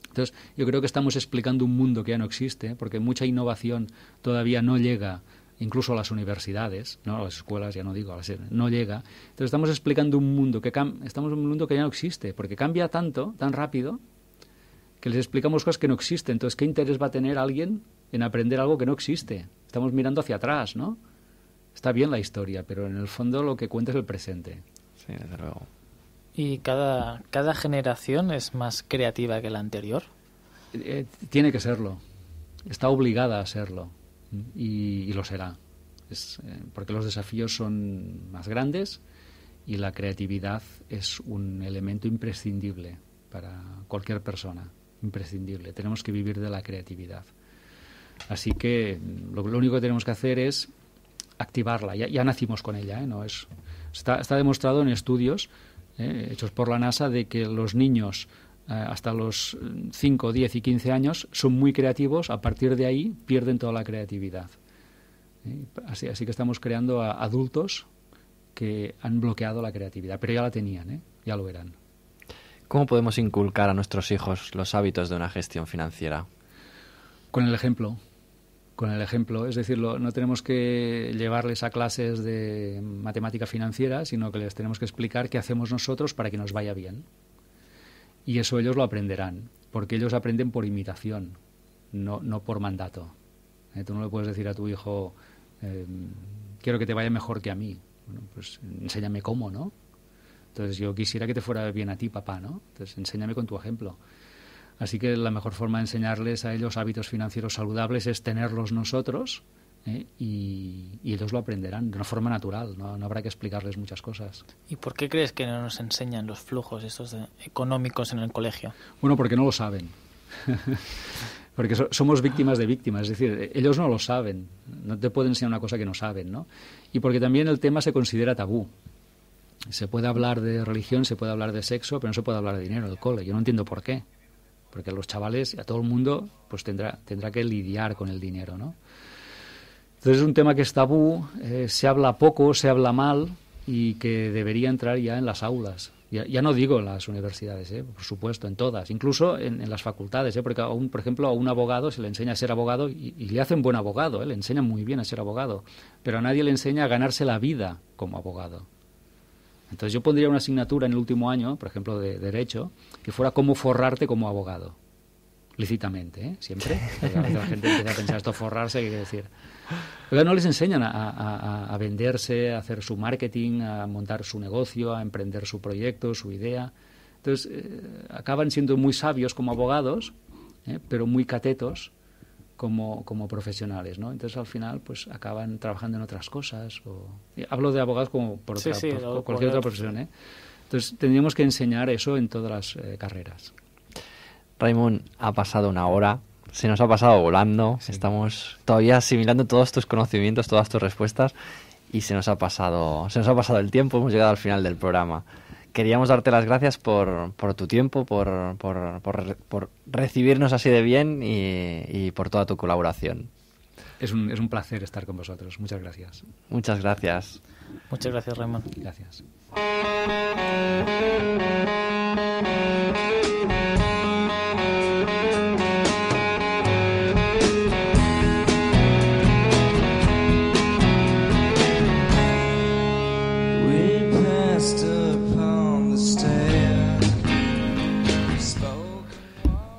Entonces, yo creo que estamos explicando un mundo que ya no existe, ¿eh? porque mucha innovación todavía no llega incluso a las universidades, no a las escuelas, ya no digo, a las, e-, no llega. Entonces, estamos explicando un mundo que estamos un mundo que ya no existe, porque cambia tanto, tan rápido, que les explicamos cosas que no existen. Entonces, ¿qué interés va a tener alguien en aprender algo que no existe? Estamos mirando hacia atrás, ¿no? Está bien la historia, pero en el fondo lo que cuenta es el presente. Sí, desde luego. ¿Y cada, generación es más creativa que la anterior? Eh, tiene que serlo. Está obligada a serlo. Y, lo será. Eh, porque los desafíos son más grandes y la creatividad es un elemento imprescindible para cualquier persona. Imprescindible. Tenemos que vivir de la creatividad. Así que mm, lo, único que tenemos que hacer es activarla. Ya, nacimos con ella. ¿eh? No es, está demostrado en estudios eh, hechos por la NASA de que los niños eh, hasta los 5, mm, 10 y 15 años son muy creativos, a partir de ahí pierden toda la creatividad. Eh, así, así, que estamos creando a adultos que han bloqueado la creatividad, pero ya la tenían, ya lo eran. ¿Cómo podemos inculcar a nuestros hijos los hábitos de una gestión financiera? Con el ejemplo, con el ejemplo. Es decir, no tenemos que llevarles a clases de matemática financiera, sino que les tenemos que explicar qué hacemos nosotros para que nos vaya bien. Y eso ellos lo aprenderán, porque ellos aprenden por imitación, no, por mandato. Eh, tú no le puedes decir a tu hijo, em, quiero que te vaya mejor que a mí. pues enséñame cómo, ¿no? Entonces yo quisiera que te fuera bien a ti, papá, ¿no? Entonces enséñame con tu ejemplo. Así que la mejor forma de enseñarles a ellos hábitos financieros saludables es tenerlos nosotros ¿eh? y, ellos lo aprenderán de una forma natural, ¿no? habrá que explicarles muchas cosas. ¿Y por qué crees que no nos enseñan los flujos estos económicos en el colegio? Bueno, porque no lo saben. (laughs) porque somos víctimas de víctimas, es decir, ellos no lo saben, no te pueden enseñar una cosa que no saben, ¿no? Y porque también el tema se considera tabú. Se puede hablar de religión, se puede hablar de sexo, pero no se puede hablar de dinero, del cole. Yo no entiendo por qué porque a los chavales, y a todo el mundo, pues tendrá, que lidiar con el dinero, ¿no? Entonces es un tema que es tabú, eh, se habla poco, se habla mal y que debería entrar ya en las aulas. Ya, no digo en las universidades, ¿eh? por supuesto, en todas, incluso en, las facultades, ¿eh? porque por ejemplo, a un abogado se le enseña a ser abogado y, y le hacen buen abogado, le enseñan muy bien a ser abogado, pero a nadie le enseña a ganarse la vida como abogado. Entonces yo pondría una asignatura en el último año, por ejemplo, de, Derecho, que fuera cómo forrarte como abogado. Lícitamente, ¿eh? Siempre. a veces la gente empieza a pensar esto forrarse, ¿qué quiere decir? sea, no les enseñan a, venderse, a hacer su marketing, a montar su negocio, a emprender su proyecto, su idea. Entonces eh, acaban siendo muy sabios como abogados, ¿eh? pero muy catetos como, como profesionales, ¿no? Entonces al final pues acaban trabajando en otras cosas. O... Hablo de abogados como por, otra, cualquier otra profesión, ¿eh? Entonces tendríamos que enseñar eso en todas las eh, carreras. Raymond, ha pasado una hora, se nos ha pasado volando, estamos todavía asimilando todos tus conocimientos, todas tus respuestas y se nos ha pasado, se nos ha pasado el tiempo, hemos llegado al final del programa queríamos darte las gracias por, tu tiempo, por, recibirnos así de bien y, por toda tu colaboración. Es un, es un, placer estar con vosotros. Muchas gracias. Muchas gracias. Muchas gracias, Raymond. Gracias.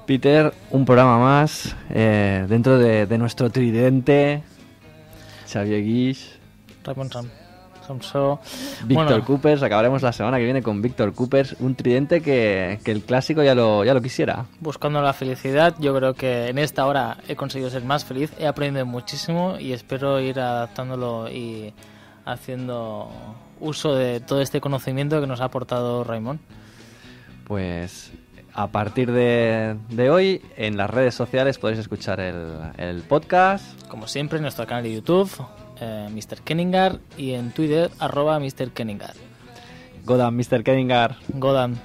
Peter, un programa más eh, dentro de, nuestro tridente. Xavier Guix. Ramón Sam. Víctor Coopers, acabaremos la semana que viene con Víctor Coopers, un tridente que, el clásico ya lo, ya lo quisiera. Buscando la felicidad, yo creo que en esta hora he conseguido ser más feliz, he aprendido muchísimo y espero ir adaptándolo y haciendo uso de todo este conocimiento que nos ha aportado Raymond. Pues a partir de, hoy en las redes sociales podéis escuchar el, podcast. Como siempre, en nuestro canal de YouTube, eh, Mr. Kenningar, y en Twitter, arroba Mr. Kenningar. Godam, Mr. Kenningar. Godan